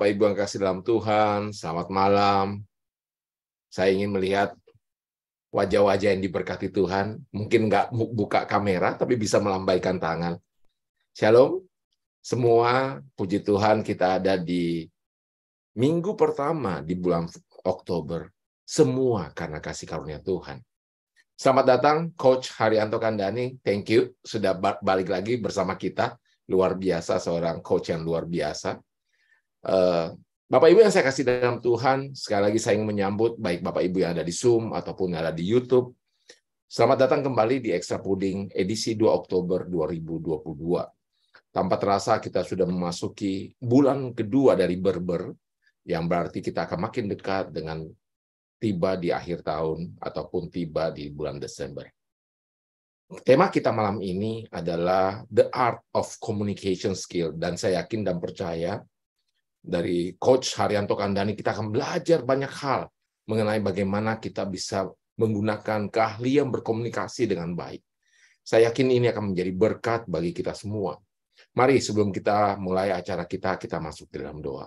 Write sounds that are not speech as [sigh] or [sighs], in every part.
Bapak Ibu yang kasih dalam Tuhan, selamat malam. Saya ingin melihat wajah-wajah yang diberkati Tuhan. Mungkin nggak buka kamera, tapi bisa melambaikan tangan. Shalom. Semua, puji Tuhan kita ada di minggu pertama di bulan Oktober. Semua karena kasih karunia Tuhan. Selamat datang Coach Haryanto Kandani. Thank you sudah balik lagi bersama kita. Luar biasa seorang coach yang luar biasa Eh, Bapak Ibu yang saya kasih dalam Tuhan, sekali lagi saya ingin menyambut baik Bapak Ibu yang ada di Zoom ataupun yang ada di YouTube. Selamat datang kembali di Extra Puding edisi 2 Oktober 2022. Tanpa terasa kita sudah memasuki bulan kedua dari Berber, yang berarti kita akan makin dekat dengan tiba di akhir tahun ataupun tiba di bulan Desember. Tema kita malam ini adalah The Art of Communication Skill, dan saya yakin dan percaya dari coach Haryanto Kandani kita akan belajar banyak hal mengenai bagaimana kita bisa menggunakan keahlian berkomunikasi dengan baik. Saya yakin ini akan menjadi berkat bagi kita semua. Mari sebelum kita mulai acara kita, kita masuk ke dalam doa.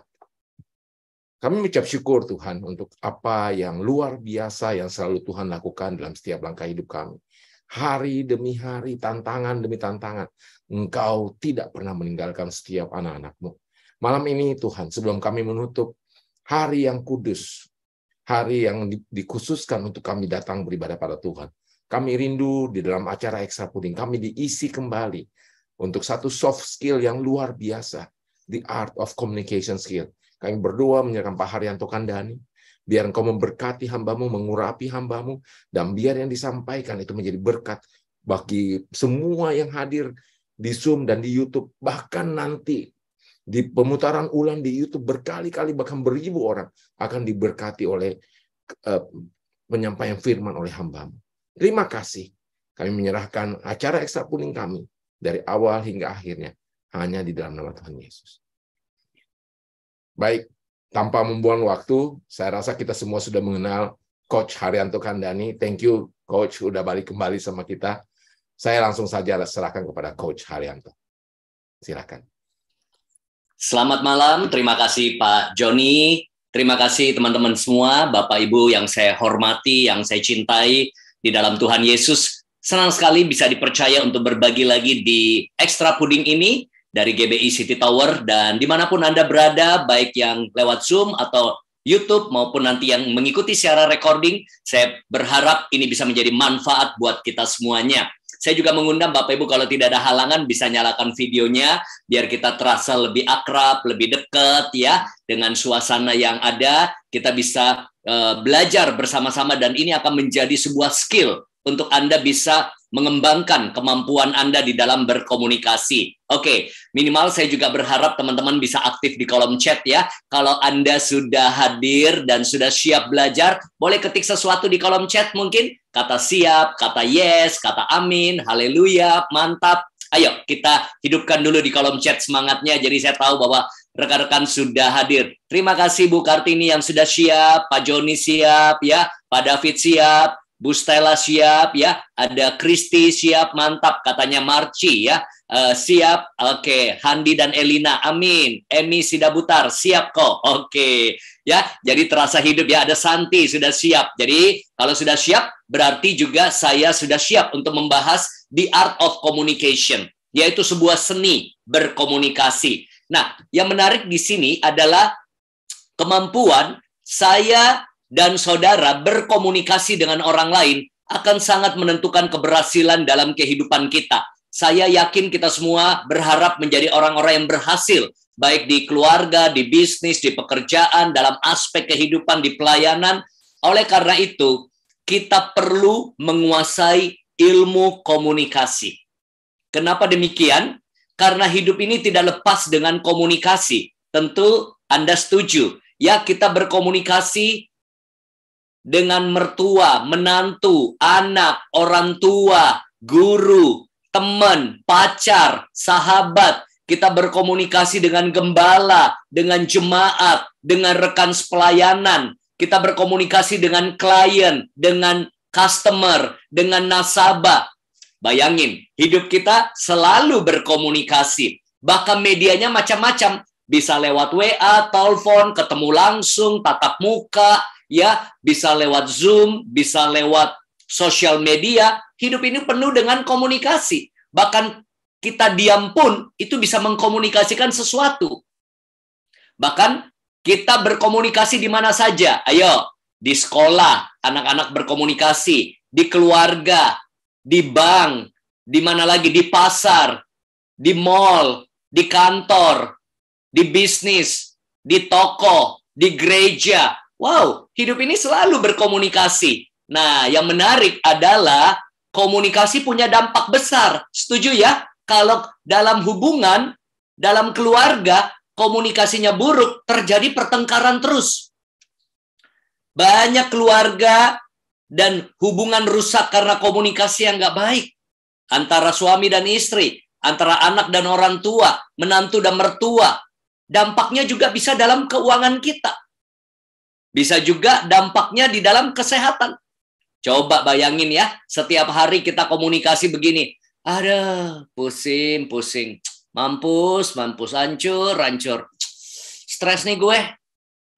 Kami mengucap syukur Tuhan untuk apa yang luar biasa yang selalu Tuhan lakukan dalam setiap langkah hidup kami. Hari demi hari, tantangan demi tantangan. Engkau tidak pernah meninggalkan setiap anak-anakmu. Malam ini Tuhan, sebelum kami menutup hari yang kudus, hari yang dikhususkan untuk kami datang beribadah pada Tuhan. Kami rindu di dalam acara Ekstra Puding, kami diisi kembali untuk satu soft skill yang luar biasa, the art of communication skill. Kami berdoa menyerahkan Pak Haryanto Kandani, biar engkau memberkati hambamu, mengurapi hambamu, dan biar yang disampaikan itu menjadi berkat bagi semua yang hadir di Zoom dan di YouTube, bahkan nanti di pemutaran ulang di YouTube berkali-kali bahkan beribu orang akan diberkati oleh uh, penyampaian firman oleh hamba-Mu. Terima kasih. Kami menyerahkan acara ekstra kuning kami dari awal hingga akhirnya hanya di dalam nama Tuhan Yesus. Baik, tanpa membuang waktu, saya rasa kita semua sudah mengenal Coach Haryanto Kandani. Thank you Coach sudah balik kembali sama kita. Saya langsung saja serahkan kepada Coach Haryanto. Silakan. Selamat malam, terima kasih Pak Joni, terima kasih teman-teman semua, Bapak Ibu yang saya hormati, yang saya cintai di dalam Tuhan Yesus. Senang sekali bisa dipercaya untuk berbagi lagi di Extra Puding ini dari GBI City Tower dan dimanapun Anda berada, baik yang lewat Zoom atau YouTube maupun nanti yang mengikuti secara recording, saya berharap ini bisa menjadi manfaat buat kita semuanya. Saya juga mengundang Bapak Ibu kalau tidak ada halangan bisa nyalakan videonya biar kita terasa lebih akrab, lebih dekat ya dengan suasana yang ada. Kita bisa uh, belajar bersama-sama dan ini akan menjadi sebuah skill untuk Anda bisa mengembangkan kemampuan Anda di dalam berkomunikasi. Oke, okay, minimal saya juga berharap teman-teman bisa aktif di kolom chat ya. Kalau Anda sudah hadir dan sudah siap belajar, boleh ketik sesuatu di kolom chat mungkin. Kata siap, kata yes, kata amin, haleluya, mantap. Ayo, kita hidupkan dulu di kolom chat semangatnya. Jadi saya tahu bahwa rekan-rekan sudah hadir. Terima kasih Bu Kartini yang sudah siap, Pak Joni siap, ya, Pak David siap, Stella siap ya, ada Kristi siap mantap katanya Marci ya. Uh, siap, oke. Okay. Handi dan Elina, amin. Emi Sidabutar, siap kok. Oke. Okay. Ya, jadi terasa hidup ya. Ada Santi sudah siap. Jadi kalau sudah siap berarti juga saya sudah siap untuk membahas the art of communication, yaitu sebuah seni berkomunikasi. Nah, yang menarik di sini adalah kemampuan saya dan saudara berkomunikasi dengan orang lain akan sangat menentukan keberhasilan dalam kehidupan kita. Saya yakin kita semua berharap menjadi orang-orang yang berhasil, baik di keluarga, di bisnis, di pekerjaan, dalam aspek kehidupan, di pelayanan. Oleh karena itu, kita perlu menguasai ilmu komunikasi. Kenapa demikian? Karena hidup ini tidak lepas dengan komunikasi. Tentu Anda setuju. Ya, kita berkomunikasi dengan mertua, menantu, anak, orang tua, guru, teman, pacar, sahabat. Kita berkomunikasi dengan gembala, dengan jemaat, dengan rekan sepelayanan. Kita berkomunikasi dengan klien, dengan customer, dengan nasabah. Bayangin, hidup kita selalu berkomunikasi. Bahkan medianya macam-macam. Bisa lewat WA, telepon, ketemu langsung, tatap muka, ya bisa lewat Zoom, bisa lewat sosial media. Hidup ini penuh dengan komunikasi. Bahkan kita diam pun itu bisa mengkomunikasikan sesuatu. Bahkan kita berkomunikasi di mana saja. Ayo, di sekolah, anak-anak berkomunikasi, di keluarga, di bank, di mana lagi, di pasar, di mall, di kantor, di bisnis, di toko, di gereja, wow, hidup ini selalu berkomunikasi. Nah, yang menarik adalah komunikasi punya dampak besar. Setuju ya? Kalau dalam hubungan, dalam keluarga, komunikasinya buruk, terjadi pertengkaran terus. Banyak keluarga dan hubungan rusak karena komunikasi yang nggak baik antara suami dan istri, antara anak dan orang tua, menantu dan mertua. Dampaknya juga bisa dalam keuangan kita. Bisa juga dampaknya di dalam kesehatan. Coba bayangin ya, setiap hari kita komunikasi begini. Ada pusing, pusing. Mampus, mampus, hancur, hancur. Stres nih gue.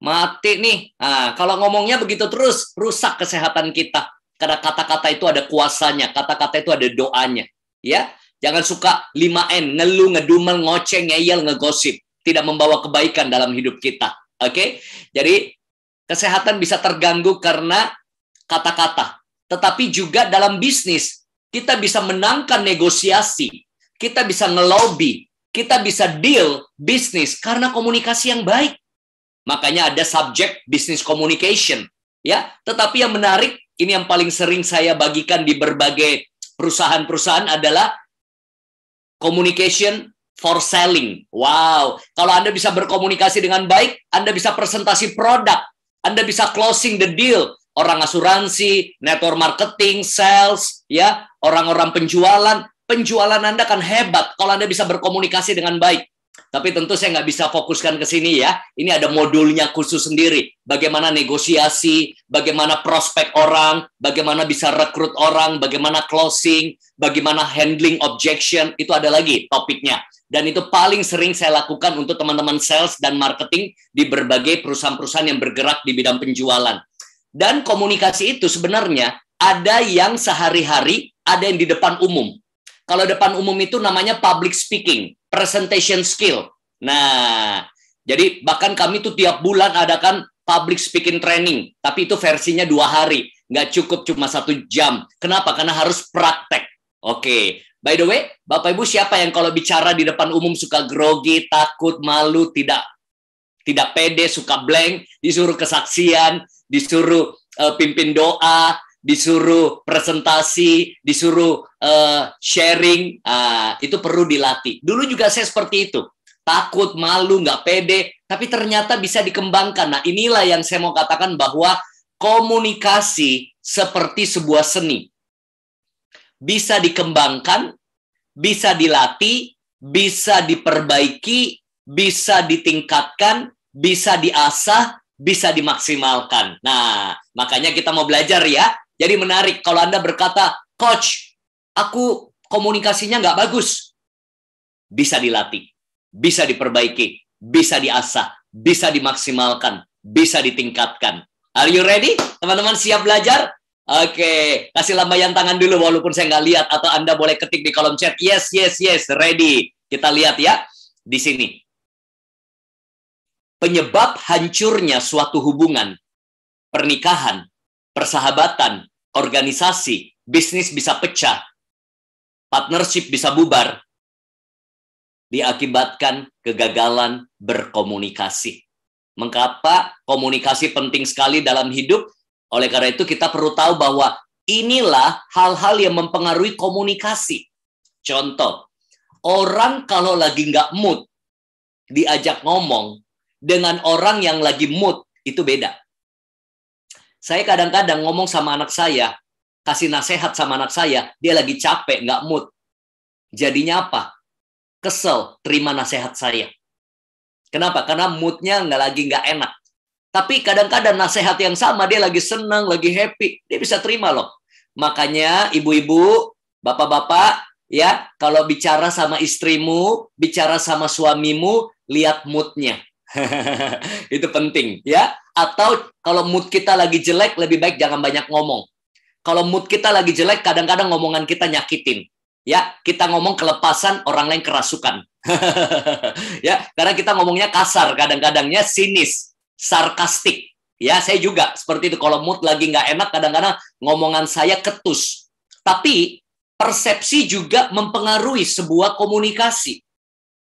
Mati nih. Nah, kalau ngomongnya begitu terus, rusak kesehatan kita. Karena kata-kata itu ada kuasanya, kata-kata itu ada doanya. Ya, Jangan suka 5N, ngeluh, ngedumel, ngoceng, ngeyel, ngegosip. Tidak membawa kebaikan dalam hidup kita. Oke? Okay? Jadi Kesehatan bisa terganggu karena kata-kata. Tetapi juga dalam bisnis, kita bisa menangkan negosiasi, kita bisa ngelobi, kita bisa deal bisnis karena komunikasi yang baik. Makanya ada subjek bisnis communication, ya. Tetapi yang menarik, ini yang paling sering saya bagikan di berbagai perusahaan-perusahaan adalah communication for selling. Wow, kalau Anda bisa berkomunikasi dengan baik, Anda bisa presentasi produk, anda bisa closing the deal. Orang asuransi, network marketing, sales, ya, orang-orang penjualan, penjualan Anda akan hebat kalau Anda bisa berkomunikasi dengan baik. Tapi tentu saya nggak bisa fokuskan ke sini ya. Ini ada modulnya khusus sendiri. Bagaimana negosiasi, bagaimana prospek orang, bagaimana bisa rekrut orang, bagaimana closing, bagaimana handling objection, itu ada lagi topiknya dan itu paling sering saya lakukan untuk teman-teman sales dan marketing di berbagai perusahaan-perusahaan yang bergerak di bidang penjualan. Dan komunikasi itu sebenarnya ada yang sehari-hari, ada yang di depan umum. Kalau depan umum itu namanya public speaking, presentation skill. Nah, jadi bahkan kami tuh tiap bulan adakan public speaking training, tapi itu versinya dua hari, nggak cukup cuma satu jam. Kenapa? Karena harus praktek Oke. By the way, Bapak Ibu siapa yang kalau bicara di depan umum suka grogi, takut, malu, tidak tidak pede, suka blank, disuruh kesaksian, disuruh uh, pimpin doa, disuruh presentasi, disuruh uh, sharing, uh, itu perlu dilatih. Dulu juga saya seperti itu, takut, malu, nggak pede, tapi ternyata bisa dikembangkan. Nah inilah yang saya mau katakan bahwa komunikasi seperti sebuah seni bisa dikembangkan, bisa dilatih, bisa diperbaiki, bisa ditingkatkan, bisa diasah, bisa dimaksimalkan. Nah, makanya kita mau belajar ya. Jadi menarik kalau Anda berkata, Coach, aku komunikasinya nggak bagus. Bisa dilatih, bisa diperbaiki, bisa diasah, bisa dimaksimalkan, bisa ditingkatkan. Are you ready? Teman-teman siap belajar? Oke, okay. kasih lambaian tangan dulu walaupun saya nggak lihat atau Anda boleh ketik di kolom chat yes yes yes ready. Kita lihat ya di sini. Penyebab hancurnya suatu hubungan, pernikahan, persahabatan, organisasi, bisnis bisa pecah, partnership bisa bubar, diakibatkan kegagalan berkomunikasi. Mengapa komunikasi penting sekali dalam hidup? Oleh karena itu kita perlu tahu bahwa inilah hal-hal yang mempengaruhi komunikasi. Contoh, orang kalau lagi nggak mood diajak ngomong dengan orang yang lagi mood itu beda. Saya kadang-kadang ngomong sama anak saya, kasih nasihat sama anak saya, dia lagi capek, nggak mood. Jadinya apa? Kesel, terima nasihat saya. Kenapa? Karena moodnya nggak lagi nggak enak. Tapi kadang-kadang nasihat yang sama dia lagi senang, lagi happy, dia bisa terima loh. Makanya ibu-ibu, bapak-bapak, ya kalau bicara sama istrimu, bicara sama suamimu, lihat moodnya. [laughs] itu penting ya. Atau kalau mood kita lagi jelek, lebih baik jangan banyak ngomong. Kalau mood kita lagi jelek, kadang-kadang ngomongan kita nyakitin. Ya, kita ngomong kelepasan, orang lain kerasukan. [laughs] ya, karena kita ngomongnya kasar, kadang-kadangnya sinis sarkastik. Ya, saya juga seperti itu. Kalau mood lagi nggak enak, kadang-kadang ngomongan saya ketus. Tapi persepsi juga mempengaruhi sebuah komunikasi.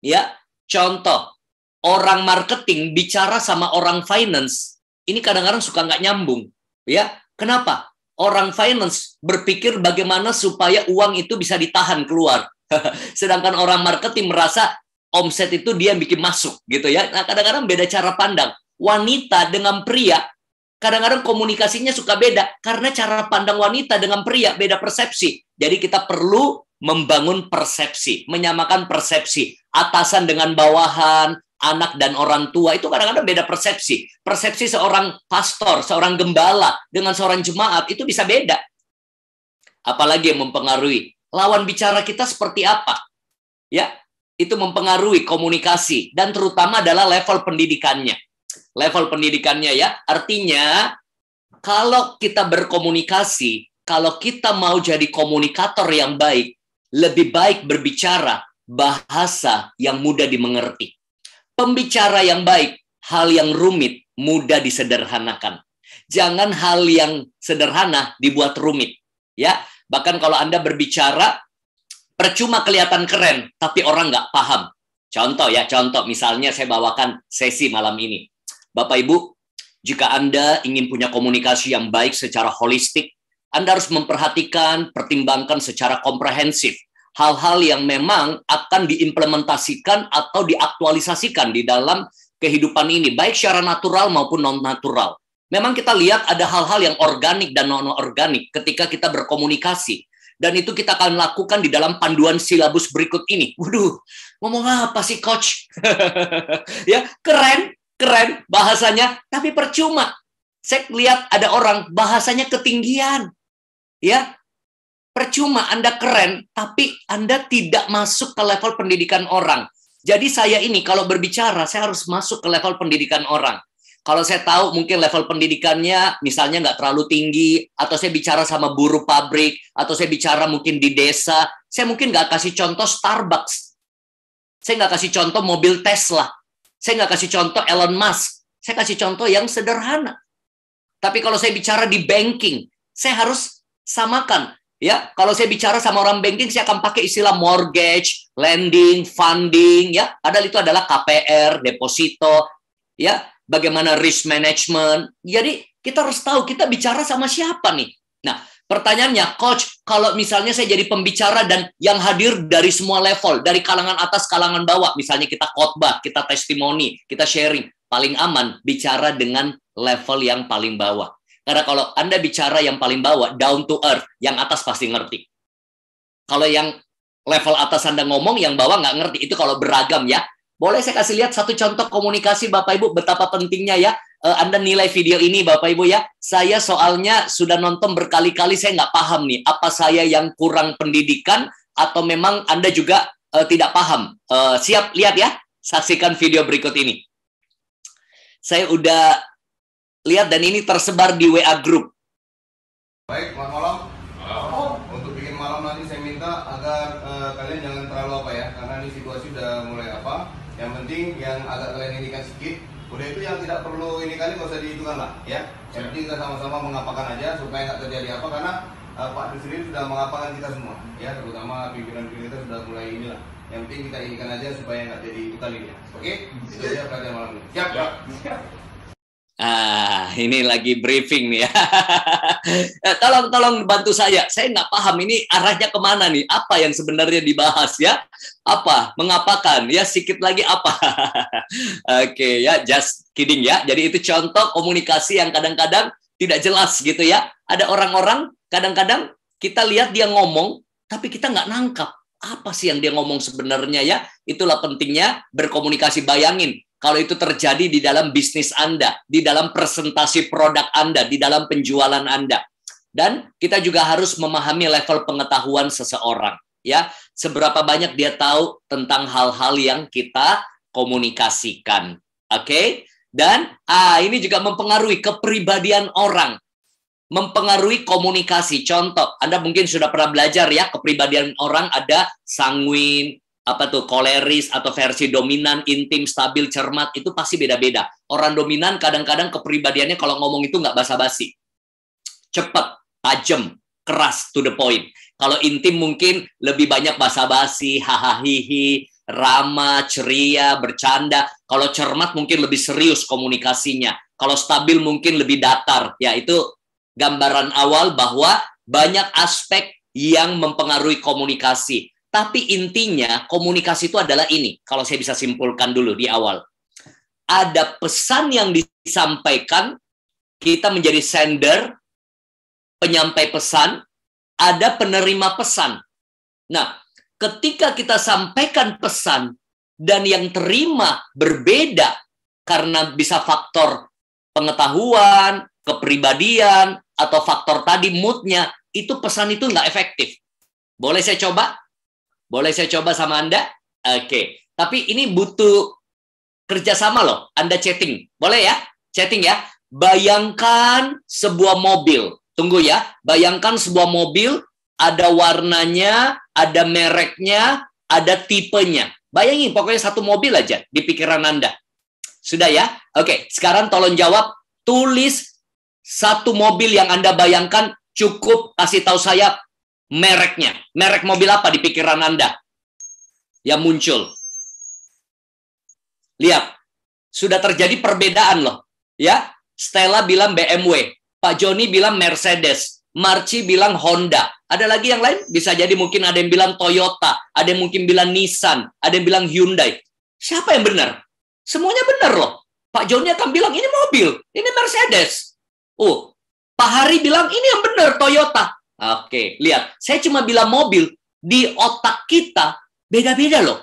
Ya, contoh orang marketing bicara sama orang finance, ini kadang-kadang suka nggak nyambung. Ya, kenapa? Orang finance berpikir bagaimana supaya uang itu bisa ditahan keluar. [laughs] Sedangkan orang marketing merasa omset itu dia yang bikin masuk gitu ya. Nah, kadang-kadang beda cara pandang wanita dengan pria kadang-kadang komunikasinya suka beda karena cara pandang wanita dengan pria beda persepsi. Jadi kita perlu membangun persepsi, menyamakan persepsi atasan dengan bawahan, anak dan orang tua itu kadang-kadang beda persepsi. Persepsi seorang pastor, seorang gembala dengan seorang jemaat itu bisa beda. Apalagi yang mempengaruhi lawan bicara kita seperti apa. Ya, itu mempengaruhi komunikasi dan terutama adalah level pendidikannya level pendidikannya ya. Artinya kalau kita berkomunikasi, kalau kita mau jadi komunikator yang baik, lebih baik berbicara bahasa yang mudah dimengerti. Pembicara yang baik, hal yang rumit mudah disederhanakan. Jangan hal yang sederhana dibuat rumit, ya. Bahkan kalau Anda berbicara percuma kelihatan keren tapi orang nggak paham. Contoh ya, contoh misalnya saya bawakan sesi malam ini. Bapak Ibu, jika Anda ingin punya komunikasi yang baik secara holistik, Anda harus memperhatikan, pertimbangkan secara komprehensif hal-hal yang memang akan diimplementasikan atau diaktualisasikan di dalam kehidupan ini, baik secara natural maupun non-natural. Memang kita lihat ada hal-hal yang organik dan non-organik ketika kita berkomunikasi. Dan itu kita akan lakukan di dalam panduan silabus berikut ini. Waduh, ngomong apa sih coach? [laughs] ya, keren, keren bahasanya, tapi percuma. Saya lihat ada orang bahasanya ketinggian. Ya. Percuma Anda keren, tapi Anda tidak masuk ke level pendidikan orang. Jadi saya ini kalau berbicara, saya harus masuk ke level pendidikan orang. Kalau saya tahu mungkin level pendidikannya misalnya nggak terlalu tinggi, atau saya bicara sama buruh pabrik, atau saya bicara mungkin di desa, saya mungkin nggak kasih contoh Starbucks. Saya nggak kasih contoh mobil Tesla. Saya nggak kasih contoh Elon Musk. Saya kasih contoh yang sederhana. Tapi kalau saya bicara di banking, saya harus samakan. Ya, kalau saya bicara sama orang banking, saya akan pakai istilah mortgage, lending, funding, ya. Padahal itu adalah KPR, deposito, ya. Bagaimana risk management. Jadi kita harus tahu kita bicara sama siapa nih. Nah, Pertanyaannya, coach, kalau misalnya saya jadi pembicara dan yang hadir dari semua level, dari kalangan atas, kalangan bawah, misalnya kita khotbah, kita testimoni, kita sharing, paling aman bicara dengan level yang paling bawah. Karena kalau Anda bicara yang paling bawah, down to earth, yang atas pasti ngerti. Kalau yang level atas Anda ngomong, yang bawah nggak ngerti. Itu kalau beragam ya. Boleh saya kasih lihat satu contoh komunikasi Bapak Ibu betapa pentingnya ya uh, Anda nilai video ini Bapak Ibu ya. Saya soalnya sudah nonton berkali-kali saya nggak paham nih apa saya yang kurang pendidikan atau memang Anda juga uh, tidak paham. Uh, siap lihat ya. Saksikan video berikut ini. Saya udah lihat dan ini tersebar di WA group. Baik, mohon lah ya. Yang penting kita sama-sama mengapakan aja supaya nggak terjadi apa karena uh, Pak Presiden sudah mengapakan kita semua ya terutama pimpinan-pimpinan kita sudah mulai inilah. Yang penting kita inginkan aja supaya nggak jadi ini ya. Oke? Iya. Itu aja pelajaran malam ini. Siap, Pak. Iya. Ah, ini lagi briefing nih ya. [laughs] Eh, tolong tolong bantu saya. Saya nggak paham ini arahnya kemana nih. Apa yang sebenarnya dibahas ya? Apa? Mengapakan? Ya sedikit lagi apa? [laughs] Oke okay, ya, just kidding ya. Jadi itu contoh komunikasi yang kadang-kadang tidak jelas gitu ya. Ada orang-orang kadang-kadang kita lihat dia ngomong tapi kita nggak nangkap apa sih yang dia ngomong sebenarnya ya. Itulah pentingnya berkomunikasi. Bayangin kalau itu terjadi di dalam bisnis Anda, di dalam presentasi produk Anda, di dalam penjualan Anda. Dan kita juga harus memahami level pengetahuan seseorang, ya. Seberapa banyak dia tahu tentang hal-hal yang kita komunikasikan. Oke? Okay? Dan ah ini juga mempengaruhi kepribadian orang mempengaruhi komunikasi. Contoh, Anda mungkin sudah pernah belajar ya, kepribadian orang ada sanguin, apa tuh koleris atau versi dominan, intim, stabil, cermat itu pasti beda-beda. Orang dominan kadang-kadang kepribadiannya kalau ngomong itu nggak basa-basi, cepat, tajam, keras, to the point. Kalau intim mungkin lebih banyak basa-basi, hahaha, ramah, ceria, bercanda. Kalau cermat mungkin lebih serius komunikasinya. Kalau stabil mungkin lebih datar. Ya itu gambaran awal bahwa banyak aspek yang mempengaruhi komunikasi tapi intinya komunikasi itu adalah ini. Kalau saya bisa simpulkan dulu di awal. Ada pesan yang disampaikan, kita menjadi sender, penyampai pesan, ada penerima pesan. Nah, ketika kita sampaikan pesan dan yang terima berbeda karena bisa faktor pengetahuan, kepribadian, atau faktor tadi moodnya, itu pesan itu nggak efektif. Boleh saya coba? Boleh saya coba sama Anda? Oke. Okay. Tapi ini butuh kerjasama loh. Anda chatting. Boleh ya? Chatting ya. Bayangkan sebuah mobil. Tunggu ya. Bayangkan sebuah mobil. Ada warnanya, ada mereknya, ada tipenya. Bayangin pokoknya satu mobil aja di pikiran Anda. Sudah ya? Oke, sekarang tolong jawab. Tulis satu mobil yang Anda bayangkan cukup kasih tahu saya mereknya. Merek mobil apa di pikiran Anda yang muncul? Lihat, sudah terjadi perbedaan loh. Ya, Stella bilang BMW, Pak Joni bilang Mercedes, Marci bilang Honda. Ada lagi yang lain? Bisa jadi mungkin ada yang bilang Toyota, ada yang mungkin bilang Nissan, ada yang bilang Hyundai. Siapa yang benar? Semuanya benar loh. Pak Joni akan bilang, ini mobil, ini Mercedes. Oh, Pak Hari bilang, ini yang benar, Toyota. Oke, lihat. Saya cuma bilang mobil. Di otak kita beda-beda loh.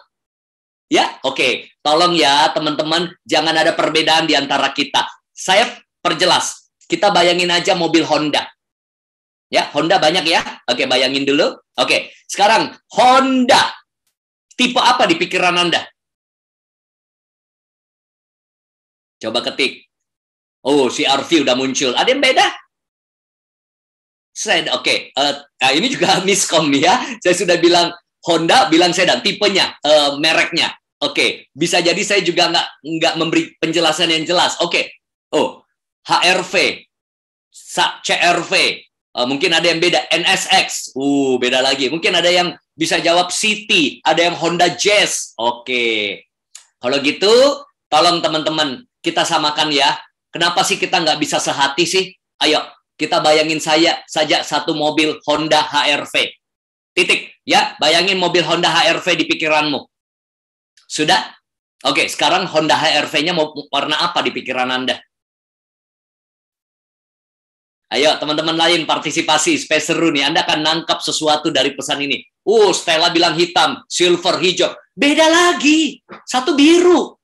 Ya, oke. Tolong ya teman-teman, jangan ada perbedaan di antara kita. Saya perjelas. Kita bayangin aja mobil Honda. Ya, Honda banyak ya. Oke, bayangin dulu. Oke, sekarang Honda. Tipe apa di pikiran Anda? Coba ketik. Oh, si RV udah muncul. Ada yang beda? sedan. Oke, okay, uh, eh, eh, ini juga [laughs] miskom ya. Saya sudah bilang Honda, bilang sedan, tipenya, uh, mereknya. Oke, okay. bisa jadi saya juga nggak nggak memberi penjelasan yang jelas. Oke, okay. oh HRV, CRV, uh, mungkin ada yang beda. NSX, uh beda lagi. Mungkin ada yang bisa jawab City, ada yang Honda Jazz. Oke, okay. kalau gitu tolong teman-teman kita samakan ya. Kenapa sih kita nggak bisa sehati sih? Ayo kita bayangin saya saja satu mobil Honda HRV. Titik. Ya, bayangin mobil Honda HRV di pikiranmu. Sudah? Oke, sekarang Honda HRV-nya mau warna apa di pikiran Anda? Ayo, teman-teman lain partisipasi, space seru nih. Anda akan nangkap sesuatu dari pesan ini. Uh, Stella bilang hitam, silver, hijau. Beda lagi. Satu biru.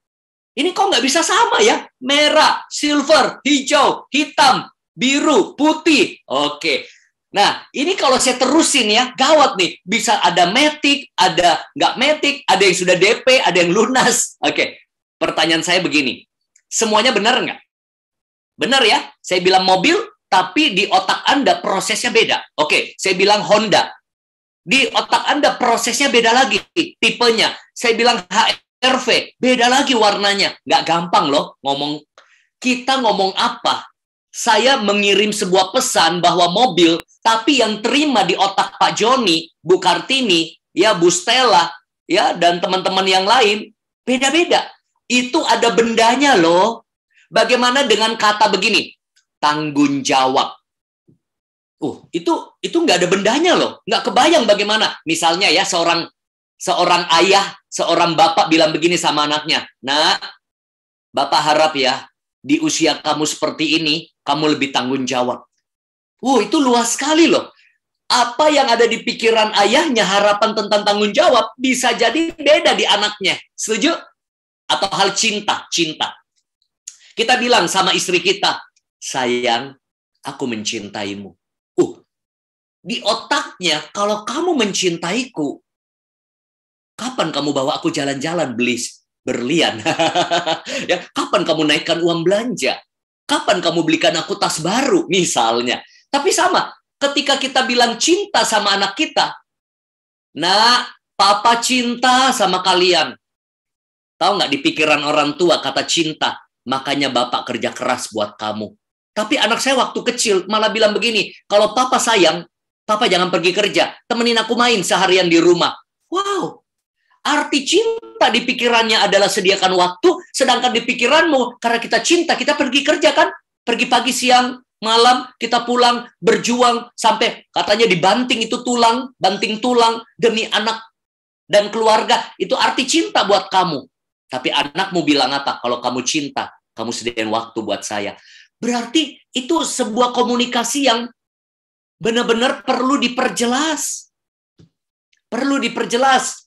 Ini kok nggak bisa sama ya? Merah, silver, hijau, hitam, biru, putih. Oke. Nah, ini kalau saya terusin ya, gawat nih. Bisa ada metik, ada nggak metik, ada yang sudah DP, ada yang lunas. Oke, pertanyaan saya begini. Semuanya benar nggak? Benar ya? Saya bilang mobil, tapi di otak Anda prosesnya beda. Oke, saya bilang Honda. Di otak Anda prosesnya beda lagi, tipenya. Saya bilang HRV, beda lagi warnanya. Nggak gampang loh ngomong. Kita ngomong apa, saya mengirim sebuah pesan bahwa mobil, tapi yang terima di otak Pak Joni, Bu Kartini, ya Bu Stella, ya dan teman-teman yang lain, beda-beda. Itu ada bendanya loh. Bagaimana dengan kata begini, tanggung jawab. Uh, itu itu nggak ada bendanya loh, nggak kebayang bagaimana. Misalnya ya seorang seorang ayah, seorang bapak bilang begini sama anaknya, nah, bapak harap ya di usia kamu seperti ini, kamu lebih tanggung jawab. Uh, itu luas sekali loh. Apa yang ada di pikiran ayahnya, harapan tentang tanggung jawab, bisa jadi beda di anaknya. Setuju? Atau hal cinta, cinta. Kita bilang sama istri kita, sayang, aku mencintaimu. Uh, di otaknya, kalau kamu mencintaiku, kapan kamu bawa aku jalan-jalan beli berlian? [laughs] ya, kapan kamu naikkan uang belanja? kapan kamu belikan aku tas baru misalnya. Tapi sama, ketika kita bilang cinta sama anak kita, nah papa cinta sama kalian. Tahu nggak di pikiran orang tua kata cinta, makanya bapak kerja keras buat kamu. Tapi anak saya waktu kecil malah bilang begini, kalau papa sayang, papa jangan pergi kerja, temenin aku main seharian di rumah. Wow, Arti cinta di pikirannya adalah sediakan waktu, sedangkan di pikiranmu karena kita cinta, kita pergi kerja kan? Pergi pagi, siang, malam, kita pulang, berjuang, sampai katanya dibanting itu tulang, banting tulang demi anak dan keluarga. Itu arti cinta buat kamu. Tapi anakmu bilang apa? Kalau kamu cinta, kamu sediakan waktu buat saya. Berarti itu sebuah komunikasi yang benar-benar perlu diperjelas. Perlu diperjelas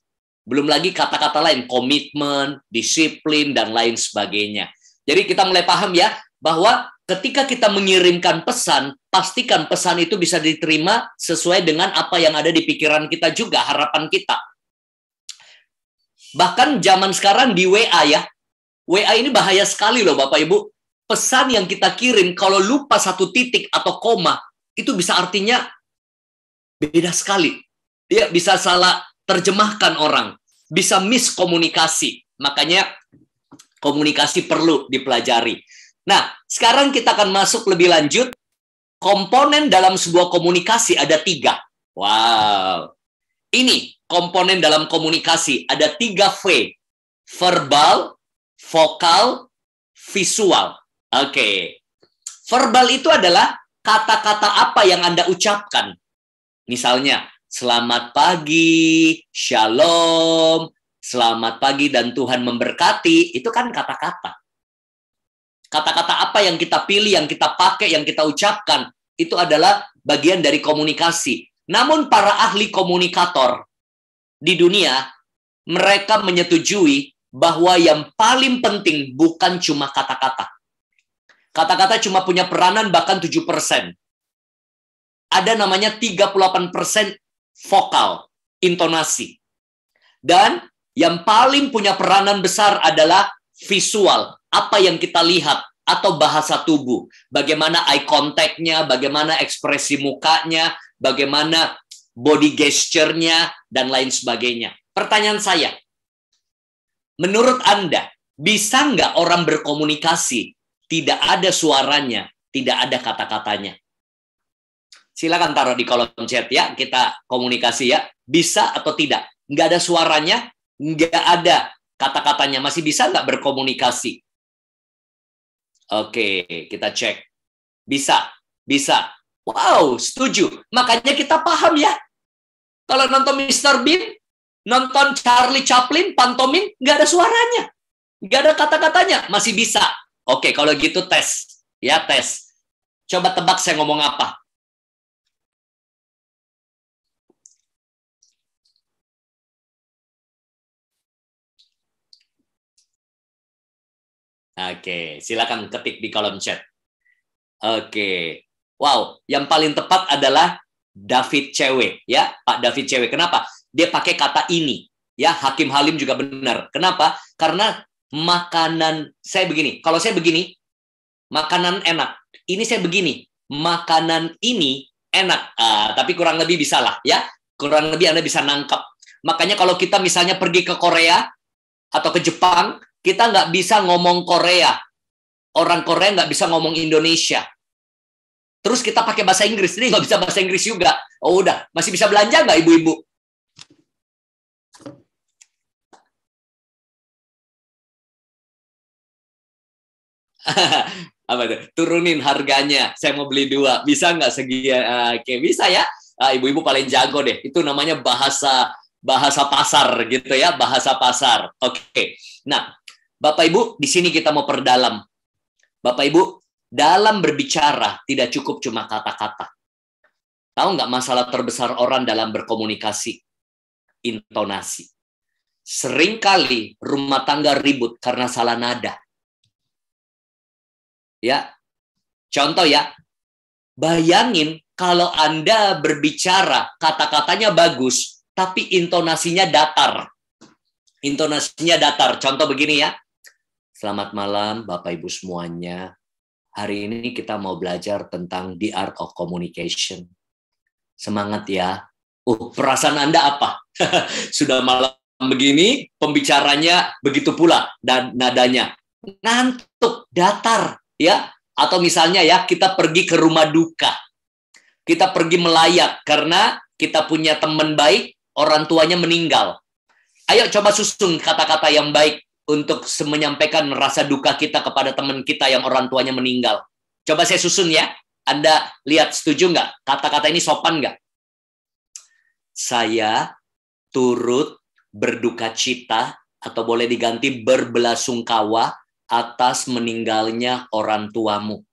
belum lagi kata-kata lain, komitmen, disiplin, dan lain sebagainya. Jadi kita mulai paham ya, bahwa ketika kita mengirimkan pesan, pastikan pesan itu bisa diterima sesuai dengan apa yang ada di pikiran kita juga, harapan kita. Bahkan zaman sekarang di WA ya, WA ini bahaya sekali loh Bapak Ibu. Pesan yang kita kirim kalau lupa satu titik atau koma, itu bisa artinya beda sekali. Dia bisa salah terjemahkan orang bisa miskomunikasi. Makanya komunikasi perlu dipelajari. Nah, sekarang kita akan masuk lebih lanjut. Komponen dalam sebuah komunikasi ada tiga. Wow. Ini komponen dalam komunikasi ada tiga V. Verbal, vokal, visual. Oke. Okay. Verbal itu adalah kata-kata apa yang Anda ucapkan. Misalnya, selamat pagi, shalom, selamat pagi dan Tuhan memberkati, itu kan kata-kata. Kata-kata apa yang kita pilih, yang kita pakai, yang kita ucapkan, itu adalah bagian dari komunikasi. Namun para ahli komunikator di dunia, mereka menyetujui bahwa yang paling penting bukan cuma kata-kata. Kata-kata cuma punya peranan bahkan 7%. Ada namanya 38% vokal, intonasi. Dan yang paling punya peranan besar adalah visual, apa yang kita lihat atau bahasa tubuh, bagaimana eye contact-nya, bagaimana ekspresi mukanya, bagaimana body gesture-nya dan lain sebagainya. Pertanyaan saya, menurut Anda, bisa nggak orang berkomunikasi tidak ada suaranya, tidak ada kata-katanya? silakan taruh di kolom chat ya, kita komunikasi ya, bisa atau tidak. Nggak ada suaranya, nggak ada kata-katanya, masih bisa nggak berkomunikasi? Oke, kita cek. Bisa, bisa. Wow, setuju. Makanya kita paham ya. Kalau nonton Mr. Bean, nonton Charlie Chaplin, pantomim nggak ada suaranya. Nggak ada kata-katanya, masih bisa. Oke, kalau gitu tes. Ya, tes. Coba tebak saya ngomong apa Oke, silakan ketik di kolom chat. Oke. Wow, yang paling tepat adalah David Cewek ya, Pak David Cewek. Kenapa? Dia pakai kata ini. Ya, Hakim Halim juga benar. Kenapa? Karena makanan saya begini. Kalau saya begini, makanan enak. Ini saya begini. Makanan ini enak. Uh, tapi kurang lebih bisa lah ya. Kurang lebih Anda bisa nangkap. Makanya kalau kita misalnya pergi ke Korea atau ke Jepang, kita nggak bisa ngomong Korea. Orang Korea nggak bisa ngomong Indonesia. Terus kita pakai bahasa Inggris. Ini nggak bisa bahasa Inggris juga. Oh udah, masih bisa belanja nggak ibu-ibu? [laughs] apa itu? Turunin harganya. Saya mau beli dua. Bisa nggak segi ah, Oke, bisa ya. Ah, ibu-ibu paling jago deh. Itu namanya bahasa bahasa pasar gitu ya, bahasa pasar. Oke. Okay. Nah, Bapak Ibu, di sini kita mau perdalam. Bapak Ibu, dalam berbicara tidak cukup cuma kata-kata. Tahu nggak masalah terbesar orang dalam berkomunikasi? Intonasi. Seringkali rumah tangga ribut karena salah nada. Ya, contoh ya, bayangin kalau Anda berbicara kata-katanya bagus, tapi intonasinya datar. Intonasinya datar. Contoh begini ya. Selamat malam Bapak Ibu semuanya. Hari ini kita mau belajar tentang the art of communication. Semangat ya. Uh, perasaan Anda apa? [laughs] Sudah malam begini, pembicaranya begitu pula dan nadanya ngantuk, datar, ya. Atau misalnya ya, kita pergi ke rumah duka. Kita pergi melayat karena kita punya teman baik, orang tuanya meninggal. Ayo coba susun kata-kata yang baik untuk menyampaikan rasa duka kita kepada teman kita yang orang tuanya meninggal. Coba saya susun ya. Anda lihat setuju nggak? Kata-kata ini sopan nggak? Saya turut berduka cita atau boleh diganti berbelasungkawa atas meninggalnya orang tuamu.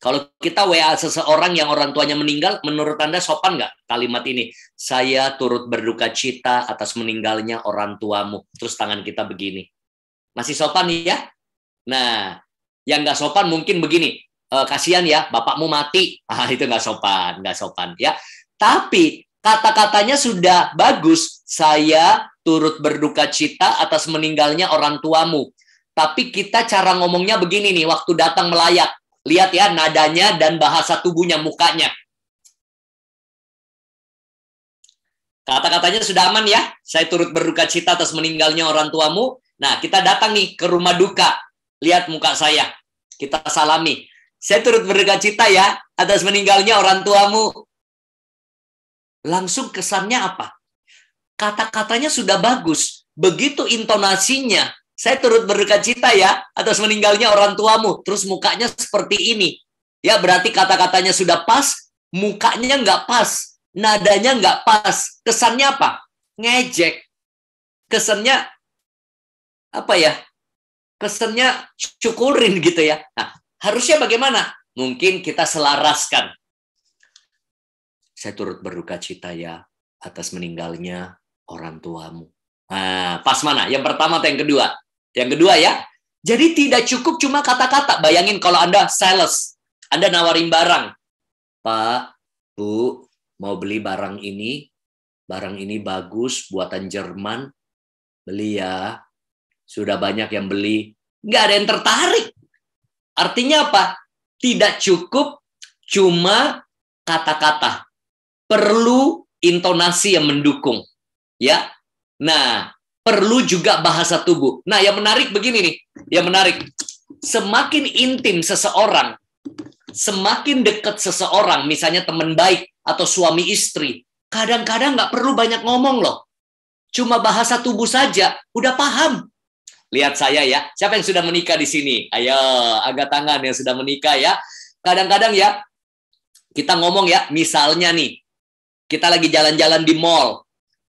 Kalau kita WA seseorang yang orang tuanya meninggal, menurut Anda sopan nggak kalimat ini? Saya turut berduka cita atas meninggalnya orang tuamu. Terus tangan kita begini. Masih sopan ya? Nah, yang nggak sopan mungkin begini. E, kasihan ya, bapakmu mati. [laughs] Ah, itu nggak sopan, nggak sopan ya. Tapi kata-katanya sudah bagus. Saya turut berduka cita atas meninggalnya orang tuamu. Tapi kita cara ngomongnya begini nih, waktu datang melayat Lihat ya nadanya dan bahasa tubuhnya, mukanya. Kata-katanya sudah aman ya. Saya turut berduka cita atas meninggalnya orang tuamu. Nah, kita datang nih ke rumah duka. Lihat muka saya. Kita salami. Saya turut berduka cita ya atas meninggalnya orang tuamu. Langsung kesannya apa? Kata-katanya sudah bagus. Begitu intonasinya, saya turut berduka cita ya atas meninggalnya orang tuamu. Terus mukanya seperti ini. Ya berarti kata-katanya sudah pas, mukanya nggak pas, nadanya nggak pas. Kesannya apa? Ngejek. Kesannya apa ya? Kesannya cukurin gitu ya. Nah, harusnya bagaimana? Mungkin kita selaraskan. Saya turut berduka cita ya atas meninggalnya orang tuamu. Nah, pas mana? Yang pertama atau yang kedua? Yang kedua ya, jadi tidak cukup cuma kata-kata. Bayangin kalau Anda sales, Anda nawarin barang. Pak, Bu, mau beli barang ini, barang ini bagus, buatan Jerman, beli ya. Sudah banyak yang beli. Nggak ada yang tertarik. Artinya apa? Tidak cukup cuma kata-kata. Perlu intonasi yang mendukung. Ya. Nah, perlu juga bahasa tubuh. Nah, yang menarik begini nih, yang menarik. Semakin intim seseorang, semakin dekat seseorang, misalnya teman baik atau suami istri, kadang-kadang nggak perlu banyak ngomong loh. Cuma bahasa tubuh saja, udah paham. Lihat saya ya, siapa yang sudah menikah di sini? Ayo, agak tangan yang sudah menikah ya. Kadang-kadang ya, kita ngomong ya, misalnya nih, kita lagi jalan-jalan di mall,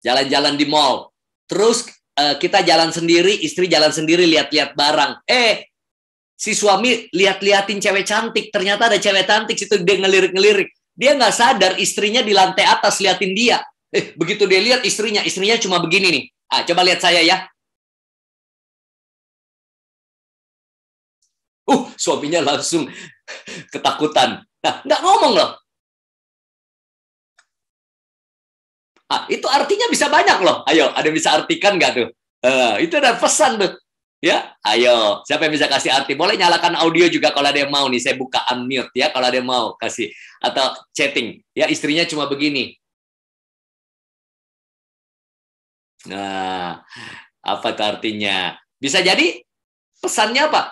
jalan-jalan di mall, terus uh, kita jalan sendiri, istri jalan sendiri lihat-lihat barang. Eh, si suami lihat-liatin cewek cantik, ternyata ada cewek cantik situ dia ngelirik-ngelirik. Dia nggak sadar istrinya di lantai atas liatin dia. Eh, begitu dia lihat istrinya, istrinya cuma begini nih. Ah, coba lihat saya ya. Uh, suaminya langsung ketakutan. Nah, nggak ngomong loh. Ah, itu artinya bisa banyak loh. Ayo, ada yang bisa artikan nggak tuh? Uh, itu ada pesan tuh. Ya, ayo. Siapa yang bisa kasih arti? Boleh nyalakan audio juga kalau ada yang mau nih. Saya buka unmute ya kalau ada yang mau kasih atau chatting. Ya, istrinya cuma begini. Nah, apa tuh artinya? Bisa jadi pesannya apa?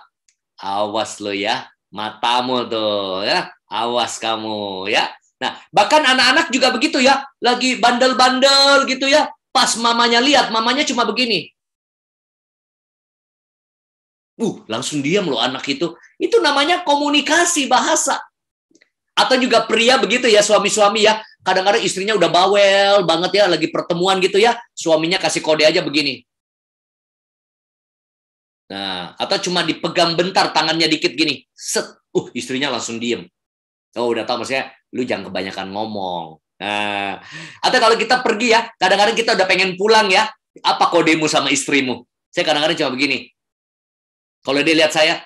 Awas lo ya, matamu tuh ya, awas kamu ya. Nah, bahkan anak-anak juga begitu ya, lagi bandel-bandel gitu ya. Pas mamanya lihat, mamanya cuma begini. Uh, langsung diam loh anak itu. Itu namanya komunikasi bahasa. Atau juga pria begitu ya, suami-suami ya. Kadang-kadang istrinya udah bawel banget ya, lagi pertemuan gitu ya. Suaminya kasih kode aja begini. Nah, atau cuma dipegang bentar tangannya dikit gini. Set. Uh, istrinya langsung diem. Oh, udah tahu maksudnya lu jangan kebanyakan ngomong. Nah, atau kalau kita pergi ya, kadang-kadang kita udah pengen pulang ya, apa kodemu sama istrimu? Saya kadang-kadang cuma begini. Kalau dia lihat saya,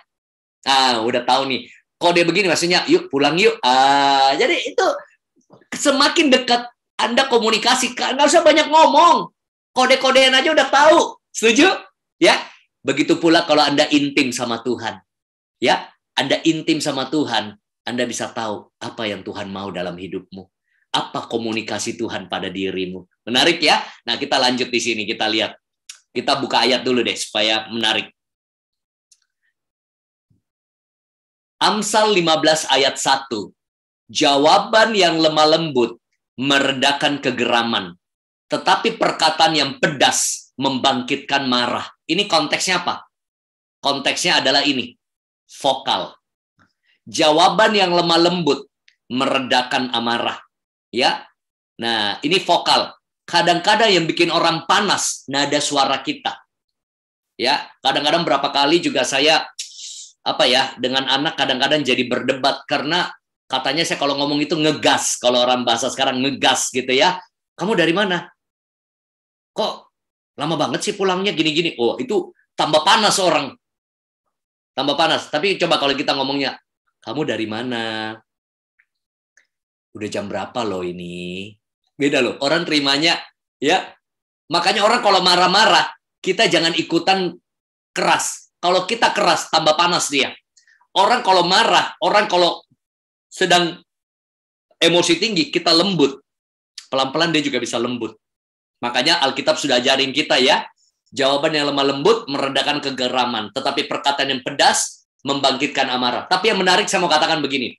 ah udah tahu nih. Kode begini maksudnya, yuk pulang yuk. Ah, jadi itu semakin dekat Anda komunikasi, nggak usah banyak ngomong. Kode-kodean aja udah tahu. Setuju? Ya. Begitu pula kalau Anda intim sama Tuhan. Ya, Anda intim sama Tuhan, anda bisa tahu apa yang Tuhan mau dalam hidupmu. Apa komunikasi Tuhan pada dirimu. Menarik ya? Nah, kita lanjut di sini. Kita lihat. Kita buka ayat dulu deh, supaya menarik. Amsal 15 ayat 1. Jawaban yang lemah lembut meredakan kegeraman. Tetapi perkataan yang pedas membangkitkan marah. Ini konteksnya apa? Konteksnya adalah ini. Vokal Jawaban yang lemah lembut meredakan amarah. Ya. Nah, ini vokal. Kadang-kadang yang bikin orang panas nada suara kita. Ya, kadang-kadang berapa kali juga saya apa ya, dengan anak kadang-kadang jadi berdebat karena katanya saya kalau ngomong itu ngegas, kalau orang bahasa sekarang ngegas gitu ya. Kamu dari mana? Kok lama banget sih pulangnya gini-gini? Oh, itu tambah panas orang tambah panas. Tapi coba kalau kita ngomongnya, kamu dari mana? Udah jam berapa loh ini? Beda loh, orang terimanya ya. Makanya orang kalau marah-marah, kita jangan ikutan keras. Kalau kita keras, tambah panas dia. Orang kalau marah, orang kalau sedang emosi tinggi, kita lembut. Pelan-pelan dia juga bisa lembut. Makanya Alkitab sudah ajarin kita ya, jawaban yang lemah lembut meredakan kegeraman, tetapi perkataan yang pedas membangkitkan amarah. Tapi yang menarik saya mau katakan begini.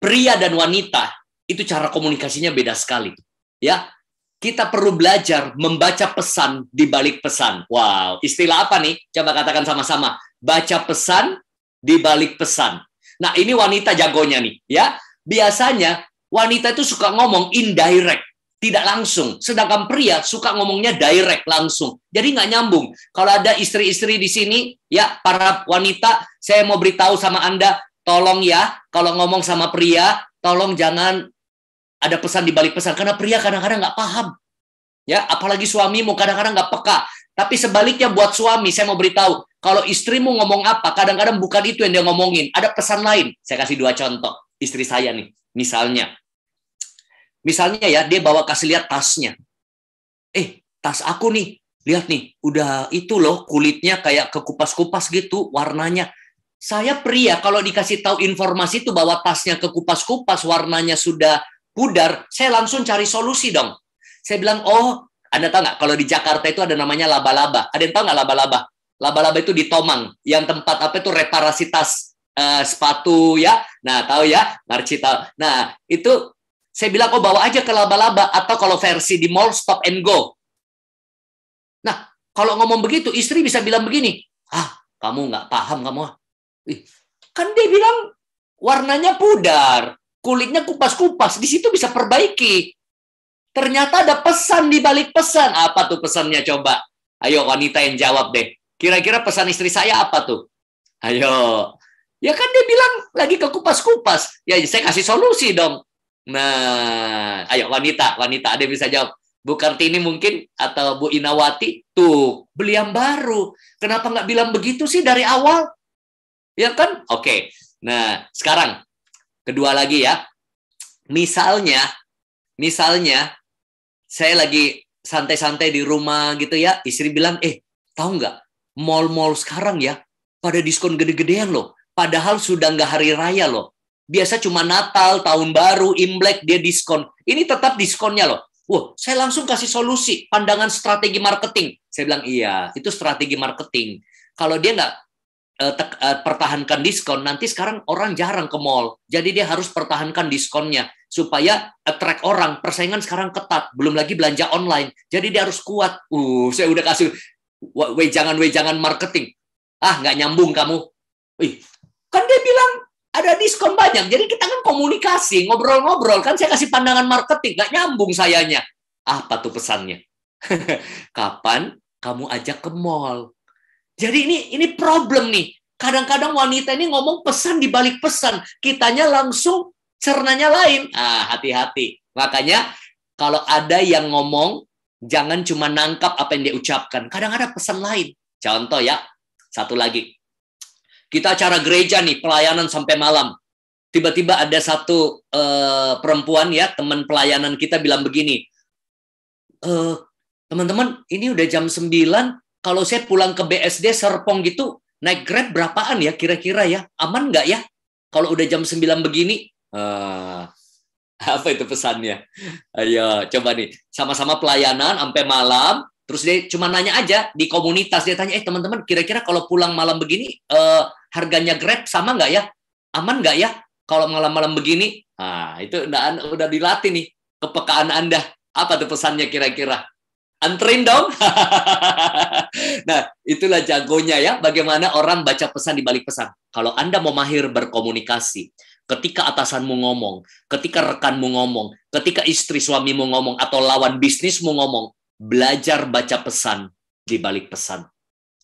Pria dan wanita itu cara komunikasinya beda sekali. Ya, kita perlu belajar membaca pesan di balik pesan. Wow, istilah apa nih? Coba katakan sama-sama. Baca pesan di balik pesan. Nah, ini wanita jagonya nih, ya. Biasanya wanita itu suka ngomong indirect tidak langsung. Sedangkan pria suka ngomongnya direct langsung. Jadi nggak nyambung. Kalau ada istri-istri di sini, ya para wanita, saya mau beritahu sama Anda, tolong ya, kalau ngomong sama pria, tolong jangan ada pesan di balik pesan. Karena pria kadang-kadang nggak paham. Ya, apalagi suamimu kadang-kadang nggak peka. Tapi sebaliknya buat suami, saya mau beritahu, kalau istrimu ngomong apa, kadang-kadang bukan itu yang dia ngomongin. Ada pesan lain. Saya kasih dua contoh. Istri saya nih, misalnya, Misalnya ya, dia bawa kasih lihat tasnya. Eh, tas aku nih, lihat nih, udah itu loh kulitnya kayak kekupas-kupas gitu, warnanya. Saya pria kalau dikasih tahu informasi itu bahwa tasnya kekupas-kupas, warnanya sudah pudar, saya langsung cari solusi dong. Saya bilang, oh, Anda tahu nggak kalau di Jakarta itu ada namanya laba-laba. Ada yang tahu nggak laba-laba? Laba-laba itu di Tomang, yang tempat apa itu reparasi tas, eh, sepatu ya. Nah, tahu ya, Marci tahu. Nah, itu saya bilang, oh bawa aja ke laba-laba atau kalau versi di mall stop and go. Nah, kalau ngomong begitu, istri bisa bilang begini, ah kamu nggak paham kamu. Ah. Ih, kan dia bilang warnanya pudar, kulitnya kupas-kupas, di situ bisa perbaiki. Ternyata ada pesan di balik pesan. Apa tuh pesannya coba? Ayo wanita yang jawab deh. Kira-kira pesan istri saya apa tuh? Ayo. Ya kan dia bilang lagi ke kupas-kupas. Ya saya kasih solusi dong. Nah, ayo wanita, wanita ada yang bisa jawab. Bu Kartini mungkin atau Bu Inawati tuh beli yang baru. Kenapa nggak bilang begitu sih dari awal? Ya kan? Oke. Nah, sekarang kedua lagi ya. Misalnya, misalnya saya lagi santai-santai di rumah gitu ya, istri bilang, eh tahu nggak, mall-mall sekarang ya pada diskon gede-gedean loh. Padahal sudah nggak hari raya loh. Biasa cuma Natal, Tahun Baru, Imlek, dia diskon. Ini tetap diskonnya loh. Wah, saya langsung kasih solusi, pandangan strategi marketing. Saya bilang, iya, itu strategi marketing. Kalau dia nggak uh, uh, pertahankan diskon, nanti sekarang orang jarang ke mall. Jadi dia harus pertahankan diskonnya supaya attract orang. Persaingan sekarang ketat, belum lagi belanja online. Jadi dia harus kuat. Uh, saya udah kasih wejangan-wejangan marketing. Ah, nggak nyambung kamu. Ih, kan dia bilang ada diskon banyak. Jadi kita kan komunikasi, ngobrol-ngobrol. Kan saya kasih pandangan marketing, nggak nyambung sayanya. Apa tuh pesannya? [laughs] Kapan kamu ajak ke mall? Jadi ini ini problem nih. Kadang-kadang wanita ini ngomong pesan di balik pesan. Kitanya langsung cernanya lain. Ah, hati-hati. Makanya kalau ada yang ngomong, jangan cuma nangkap apa yang dia ucapkan. Kadang ada pesan lain. Contoh ya, satu lagi kita acara gereja nih, pelayanan sampai malam. Tiba-tiba ada satu uh, perempuan ya, teman pelayanan kita bilang begini, e, teman-teman ini udah jam 9, kalau saya pulang ke BSD Serpong gitu, naik Grab berapaan ya kira-kira ya? Aman nggak ya? Kalau udah jam 9 begini, uh, [laughs] apa itu pesannya? Ayo, coba nih. Sama-sama pelayanan sampai malam, Terus dia cuma nanya aja di komunitas dia tanya, eh teman-teman kira-kira kalau pulang malam begini eh, harganya Grab sama nggak ya? Aman nggak ya? Kalau malam-malam begini, nah itu udah udah dilatih nih kepekaan Anda. Apa tuh pesannya kira-kira? Anterin dong. [laughs] nah, itulah jagonya ya bagaimana orang baca pesan di balik pesan. Kalau Anda mau mahir berkomunikasi, ketika atasanmu ngomong, ketika rekanmu ngomong, ketika istri suamimu ngomong atau lawan bisnismu ngomong, belajar baca pesan di balik pesan.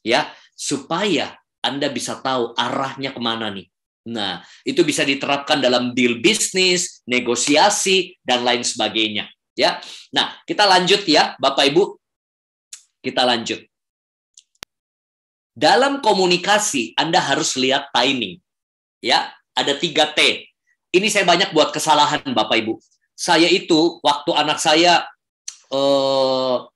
Ya, supaya Anda bisa tahu arahnya kemana nih. Nah, itu bisa diterapkan dalam deal bisnis, negosiasi, dan lain sebagainya. Ya, nah kita lanjut ya, Bapak Ibu. Kita lanjut. Dalam komunikasi, Anda harus lihat timing. Ya, ada tiga T. Ini saya banyak buat kesalahan, Bapak Ibu. Saya itu, waktu anak saya uh,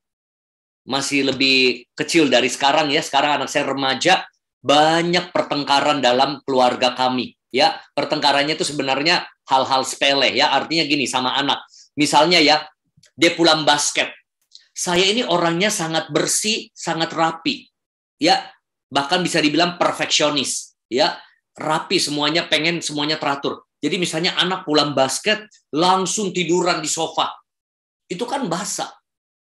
masih lebih kecil dari sekarang ya. Sekarang anak saya remaja, banyak pertengkaran dalam keluarga kami. Ya, pertengkarannya itu sebenarnya hal-hal sepele ya. Artinya gini sama anak. Misalnya ya, dia pulang basket. Saya ini orangnya sangat bersih, sangat rapi. Ya, bahkan bisa dibilang perfeksionis, ya. Rapi semuanya, pengen semuanya teratur. Jadi misalnya anak pulang basket langsung tiduran di sofa. Itu kan basah,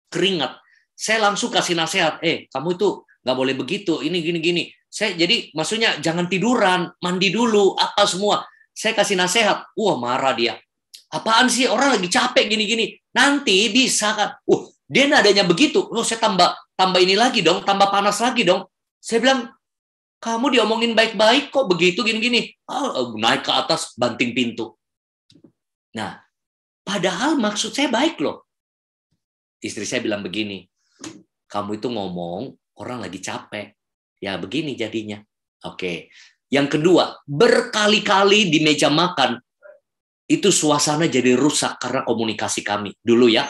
keringat. Saya langsung kasih nasihat, eh kamu itu nggak boleh begitu, ini gini gini. Saya jadi maksudnya jangan tiduran, mandi dulu, apa semua. Saya kasih nasihat, wah marah dia. Apaan sih orang lagi capek gini-gini? Nanti bisa kan? Uh, dia nadanya begitu. Loh, saya tambah tambah ini lagi dong, tambah panas lagi dong. Saya bilang, kamu diomongin baik-baik kok begitu gini-gini. Oh, naik ke atas, banting pintu. Nah, padahal maksud saya baik loh istri saya bilang begini, kamu itu ngomong orang lagi capek. Ya begini jadinya. Oke. Yang kedua, berkali-kali di meja makan itu suasana jadi rusak karena komunikasi kami. Dulu ya.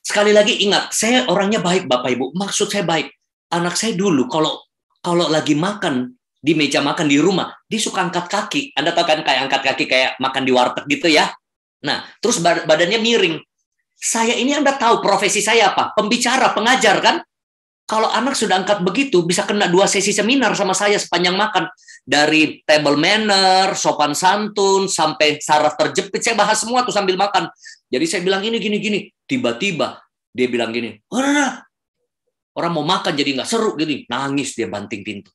Sekali lagi ingat, saya orangnya baik Bapak Ibu. Maksud saya baik. Anak saya dulu kalau kalau lagi makan di meja makan di rumah, dia suka angkat kaki. Anda tahu kan kayak angkat kaki kayak makan di warteg gitu ya. Nah, terus badannya miring. Saya ini Anda tahu profesi saya apa? Pembicara, pengajar kan? Kalau anak sudah angkat begitu, bisa kena dua sesi seminar sama saya sepanjang makan. Dari table manner, sopan santun, sampai saraf terjepit. Saya bahas semua tuh sambil makan. Jadi saya bilang gini, gini, gini. Tiba-tiba dia bilang gini, orang oh, orang mau makan jadi nggak seru gini. Nangis dia banting pintu.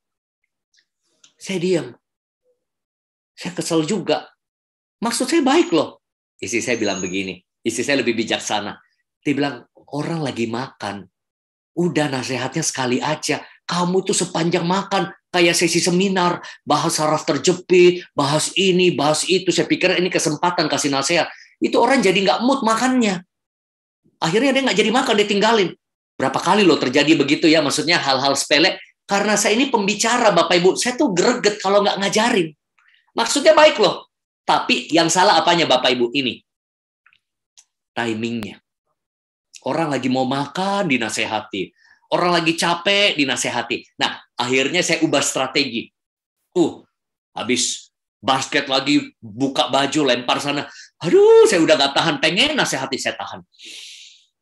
Saya diam. Saya kesel juga. Maksud saya baik loh. Isi saya bilang begini, istri saya lebih bijaksana. Dia bilang, orang lagi makan. Udah nasehatnya sekali aja. Kamu tuh sepanjang makan, kayak sesi seminar, bahas saraf terjepit, bahas ini, bahas itu. Saya pikir ini kesempatan kasih nasehat. Itu orang jadi nggak mood makannya. Akhirnya dia nggak jadi makan, dia tinggalin. Berapa kali loh terjadi begitu ya, maksudnya hal-hal sepele. Karena saya ini pembicara, Bapak Ibu, saya tuh greget kalau nggak ngajarin. Maksudnya baik loh. Tapi yang salah apanya Bapak Ibu ini? timingnya. Orang lagi mau makan dinasehati, orang lagi capek dinasehati. Nah, akhirnya saya ubah strategi. Uh, habis basket lagi buka baju lempar sana. Aduh, saya udah gak tahan, pengen nasehati saya tahan.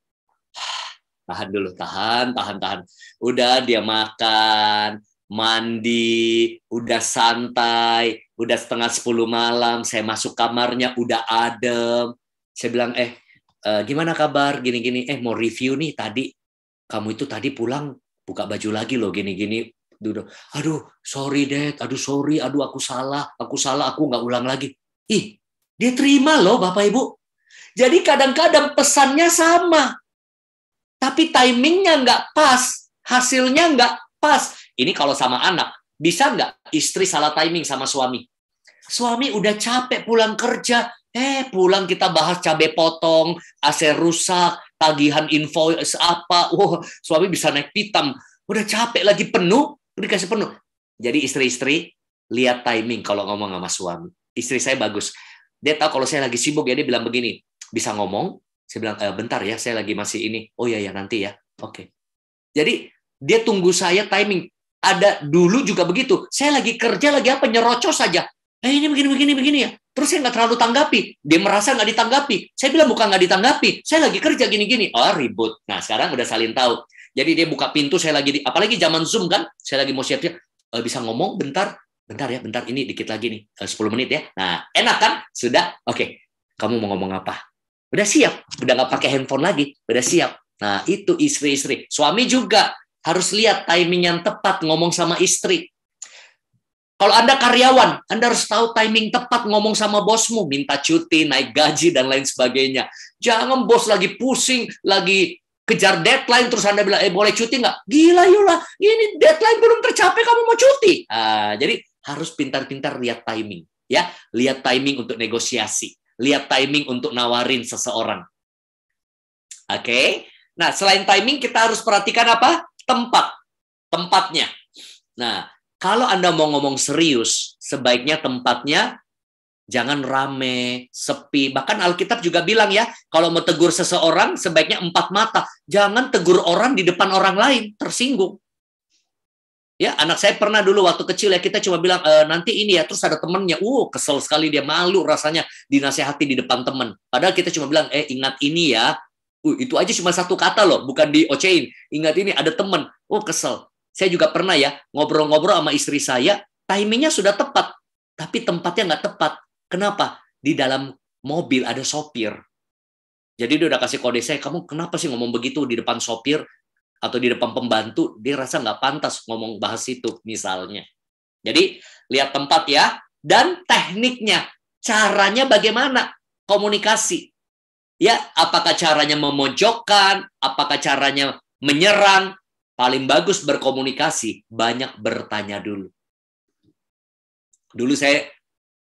[sighs] Tahan dulu, tahan, tahan, tahan. Udah dia makan, mandi, udah santai, udah setengah sepuluh malam, saya masuk kamarnya, udah adem. Saya bilang, eh, e, gimana kabar gini-gini eh mau review nih tadi kamu itu tadi pulang buka baju lagi loh gini-gini duduk aduh sorry deh aduh sorry aduh aku salah aku salah aku nggak ulang lagi ih dia terima loh bapak ibu jadi kadang-kadang pesannya sama tapi timingnya nggak pas hasilnya nggak pas ini kalau sama anak bisa nggak istri salah timing sama suami suami udah capek pulang kerja Eh, pulang kita bahas cabai potong, AC rusak, tagihan invoice apa. Wah, suami bisa naik pitam. Udah capek lagi penuh, udah dikasih penuh. Jadi istri-istri, lihat timing kalau ngomong sama suami. Istri saya bagus. Dia tahu kalau saya lagi sibuk, ya dia bilang begini, bisa ngomong. Saya bilang, e, bentar ya, saya lagi masih ini. Oh iya, ya nanti ya. Oke. Okay. Jadi, dia tunggu saya timing. Ada dulu juga begitu. Saya lagi kerja, lagi apa, nyerocos saja. Eh, ini begini, begini, begini ya Terus saya nggak terlalu tanggapi. Dia merasa nggak ditanggapi. Saya bilang bukan nggak ditanggapi. Saya lagi kerja gini-gini. Oh ribut. Nah sekarang udah saling tahu. Jadi dia buka pintu, saya lagi di, apalagi zaman Zoom kan, saya lagi mau siap-siap, e, bisa ngomong bentar, bentar ya, bentar ini dikit lagi nih, e, eh, 10 menit ya. Nah, enak kan? Sudah, oke. Okay. Kamu mau ngomong apa? Udah siap, udah nggak pakai handphone lagi, udah siap. Nah, itu istri-istri. Suami juga harus lihat timing yang tepat ngomong sama istri. Kalau Anda karyawan, Anda harus tahu timing tepat ngomong sama bosmu, minta cuti, naik gaji, dan lain sebagainya. Jangan bos lagi pusing, lagi kejar deadline, terus Anda bilang, eh boleh cuti nggak? Gila Yola, ini deadline belum tercapai, kamu mau cuti. Nah, jadi harus pintar-pintar lihat timing. ya Lihat timing untuk negosiasi. Lihat timing untuk nawarin seseorang. Oke? Okay? Nah, selain timing, kita harus perhatikan apa? Tempat. Tempatnya. Nah, kalau Anda mau ngomong serius, sebaiknya tempatnya jangan rame, sepi. Bahkan Alkitab juga bilang ya, kalau mau tegur seseorang sebaiknya empat mata. Jangan tegur orang di depan orang lain, tersinggung. Ya, anak saya pernah dulu waktu kecil ya kita cuma bilang e, nanti ini ya terus ada temennya, uh kesel sekali dia malu rasanya dinasehati di depan temen. Padahal kita cuma bilang eh ingat ini ya, uh itu aja cuma satu kata loh, bukan di ocein. Ingat ini ada temen, uh kesel. Saya juga pernah ya ngobrol-ngobrol sama istri saya, timingnya sudah tepat, tapi tempatnya nggak tepat. Kenapa? Di dalam mobil ada sopir. Jadi dia udah kasih kode saya, kamu kenapa sih ngomong begitu di depan sopir atau di depan pembantu? Dia rasa nggak pantas ngomong bahas itu misalnya. Jadi lihat tempat ya dan tekniknya, caranya bagaimana komunikasi. Ya, apakah caranya memojokkan, apakah caranya menyerang, paling bagus berkomunikasi banyak bertanya dulu. Dulu saya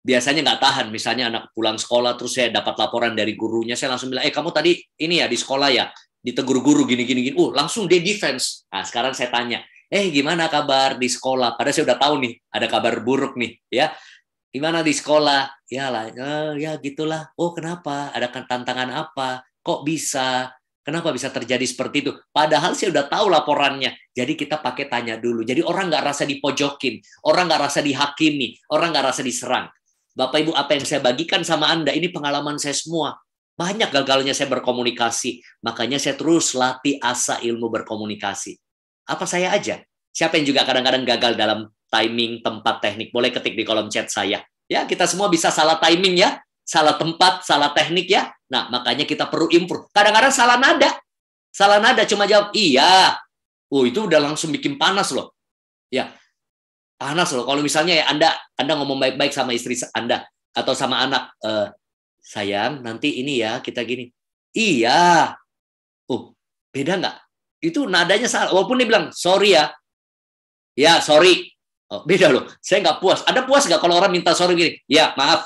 biasanya nggak tahan, misalnya anak pulang sekolah terus saya dapat laporan dari gurunya, saya langsung bilang, eh kamu tadi ini ya di sekolah ya ditegur guru gini gini gini, uh langsung dia defense. Nah sekarang saya tanya, eh gimana kabar di sekolah? Padahal saya udah tahu nih ada kabar buruk nih, ya gimana di sekolah? Ya lah, eh, ya gitulah. Oh kenapa? Ada kan tantangan apa? Kok bisa? Kenapa bisa terjadi seperti itu? Padahal saya udah tahu laporannya. Jadi kita pakai tanya dulu. Jadi orang nggak rasa dipojokin, orang nggak rasa dihakimi, orang nggak rasa diserang. Bapak Ibu, apa yang saya bagikan sama Anda ini pengalaman saya semua. Banyak gagalnya saya berkomunikasi. Makanya saya terus latih asa ilmu berkomunikasi. Apa saya aja? Siapa yang juga kadang-kadang gagal dalam timing, tempat, teknik? Boleh ketik di kolom chat saya. Ya, kita semua bisa salah timing ya, salah tempat, salah teknik ya. Nah, makanya kita perlu impor Kadang-kadang salah nada. Salah nada cuma jawab, iya. Oh, itu udah langsung bikin panas loh. Ya, panas loh. Kalau misalnya ya Anda Anda ngomong baik-baik sama istri Anda atau sama anak, e, sayang, nanti ini ya kita gini. Iya. Oh, beda nggak? Itu nadanya salah. Walaupun dia bilang, sorry ya. Ya, sorry. Oh, beda loh. Saya nggak puas. ada puas nggak kalau orang minta sorry gini? Ya, maaf.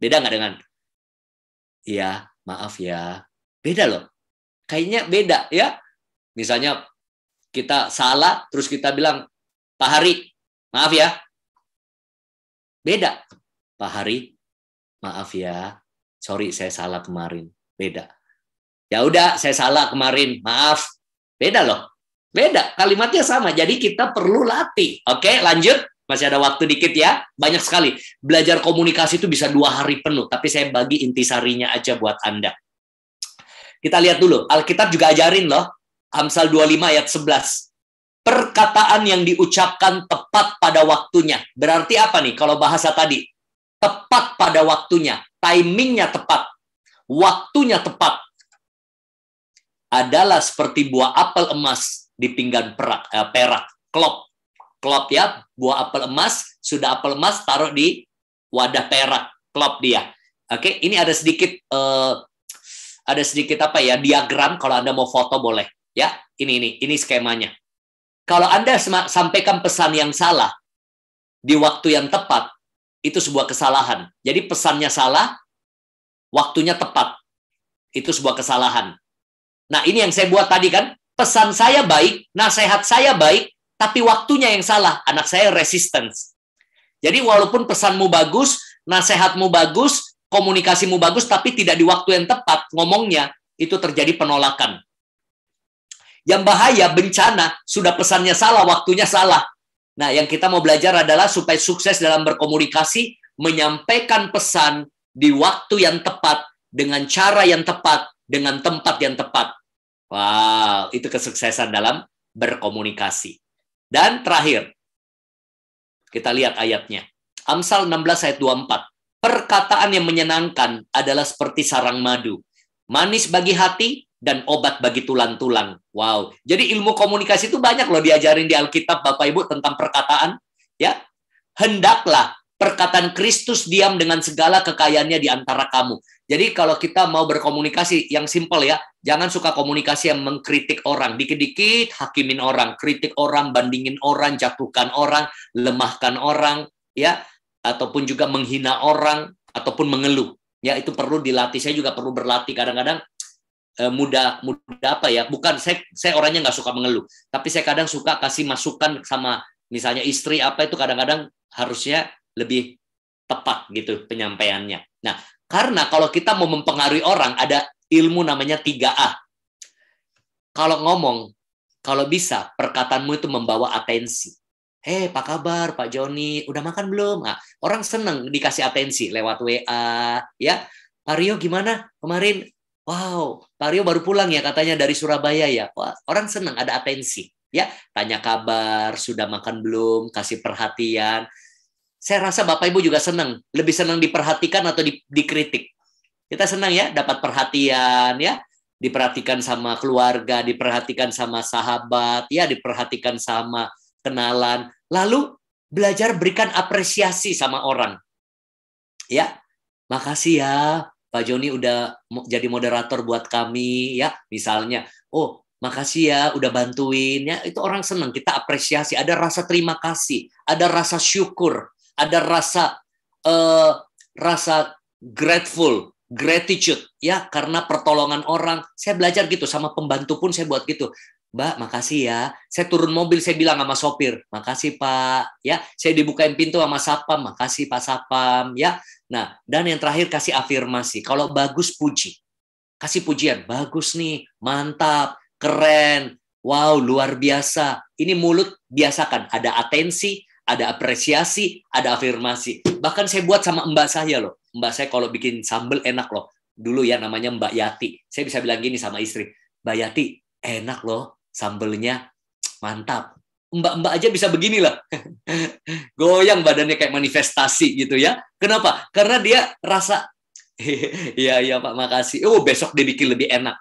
Beda nggak dengan Iya, maaf ya beda loh kayaknya beda ya misalnya kita salah terus kita bilang Pak Hari maaf ya beda Pak Hari maaf ya sorry saya salah kemarin beda ya udah saya salah kemarin maaf beda loh beda kalimatnya sama jadi kita perlu latih oke lanjut masih ada waktu dikit ya. Banyak sekali. Belajar komunikasi itu bisa dua hari penuh. Tapi saya bagi intisarinya aja buat Anda. Kita lihat dulu. Alkitab juga ajarin loh. Amsal 25 ayat 11. Perkataan yang diucapkan tepat pada waktunya. Berarti apa nih kalau bahasa tadi? Tepat pada waktunya. Timingnya tepat. Waktunya tepat. Adalah seperti buah apel emas di pinggan perak, eh, perak. Klop klop ya buah apel emas sudah apel emas taruh di wadah perak klop dia oke ini ada sedikit uh, ada sedikit apa ya diagram kalau anda mau foto boleh ya ini ini ini skemanya kalau anda sampaikan pesan yang salah di waktu yang tepat itu sebuah kesalahan jadi pesannya salah waktunya tepat itu sebuah kesalahan nah ini yang saya buat tadi kan pesan saya baik nasihat saya baik tapi waktunya yang salah. Anak saya resistance. Jadi walaupun pesanmu bagus, nasehatmu bagus, komunikasimu bagus, tapi tidak di waktu yang tepat ngomongnya, itu terjadi penolakan. Yang bahaya, bencana, sudah pesannya salah, waktunya salah. Nah, yang kita mau belajar adalah supaya sukses dalam berkomunikasi, menyampaikan pesan di waktu yang tepat, dengan cara yang tepat, dengan tempat yang tepat. Wow, itu kesuksesan dalam berkomunikasi. Dan terakhir, kita lihat ayatnya. Amsal 16 ayat 24. Perkataan yang menyenangkan adalah seperti sarang madu. Manis bagi hati dan obat bagi tulang-tulang. Wow. Jadi ilmu komunikasi itu banyak loh diajarin di Alkitab Bapak Ibu tentang perkataan. Ya, Hendaklah perkataan Kristus diam dengan segala kekayaannya di antara kamu. Jadi kalau kita mau berkomunikasi yang simpel ya, jangan suka komunikasi yang mengkritik orang, dikit-dikit hakimin orang, kritik orang, bandingin orang, jatuhkan orang, lemahkan orang, ya, ataupun juga menghina orang ataupun mengeluh. Ya itu perlu dilatih. Saya juga perlu berlatih kadang-kadang e, mudah muda apa ya? Bukan saya saya orangnya nggak suka mengeluh, tapi saya kadang suka kasih masukan sama misalnya istri apa itu kadang-kadang harusnya lebih tepat gitu penyampaiannya. Nah, karena kalau kita mau mempengaruhi orang ada ilmu namanya 3A. Kalau ngomong, kalau bisa perkataanmu itu membawa atensi. Hei, apa kabar Pak Joni? Udah makan belum? Nah, orang seneng dikasih atensi lewat WA, ya. Pak Rio gimana kemarin? Wow, Pak Rio baru pulang ya katanya dari Surabaya ya. Wah, orang seneng ada atensi, ya. Tanya kabar, sudah makan belum, kasih perhatian. Saya rasa Bapak Ibu juga senang, lebih senang diperhatikan atau di, dikritik. Kita senang ya dapat perhatian ya, diperhatikan sama keluarga, diperhatikan sama sahabat, ya diperhatikan sama kenalan. Lalu belajar berikan apresiasi sama orang. Ya, makasih ya Pak Joni udah jadi moderator buat kami ya misalnya oh makasih ya udah bantuin ya itu orang senang kita apresiasi ada rasa terima kasih ada rasa syukur ada rasa eh, rasa grateful, gratitude ya karena pertolongan orang. Saya belajar gitu sama pembantu pun saya buat gitu. Mbak, makasih ya. Saya turun mobil, saya bilang sama sopir, makasih Pak. Ya, saya dibukain pintu sama sapam, makasih Pak sapam. Ya, nah dan yang terakhir kasih afirmasi. Kalau bagus puji, kasih pujian. Bagus nih, mantap, keren, wow luar biasa. Ini mulut biasakan ada atensi, ada apresiasi, ada afirmasi. Bahkan saya buat sama mbak saya loh. Mbak saya kalau bikin sambal enak loh. Dulu ya namanya Mbak Yati. Saya bisa bilang gini sama istri, Mbak Yati, enak loh sambelnya, mantap. Mbak-mbak aja bisa begini lah. [laughs] Goyang badannya kayak manifestasi gitu ya. Kenapa? Karena dia rasa, [laughs] iya, iya Pak, makasih. Oh, besok dia bikin lebih enak.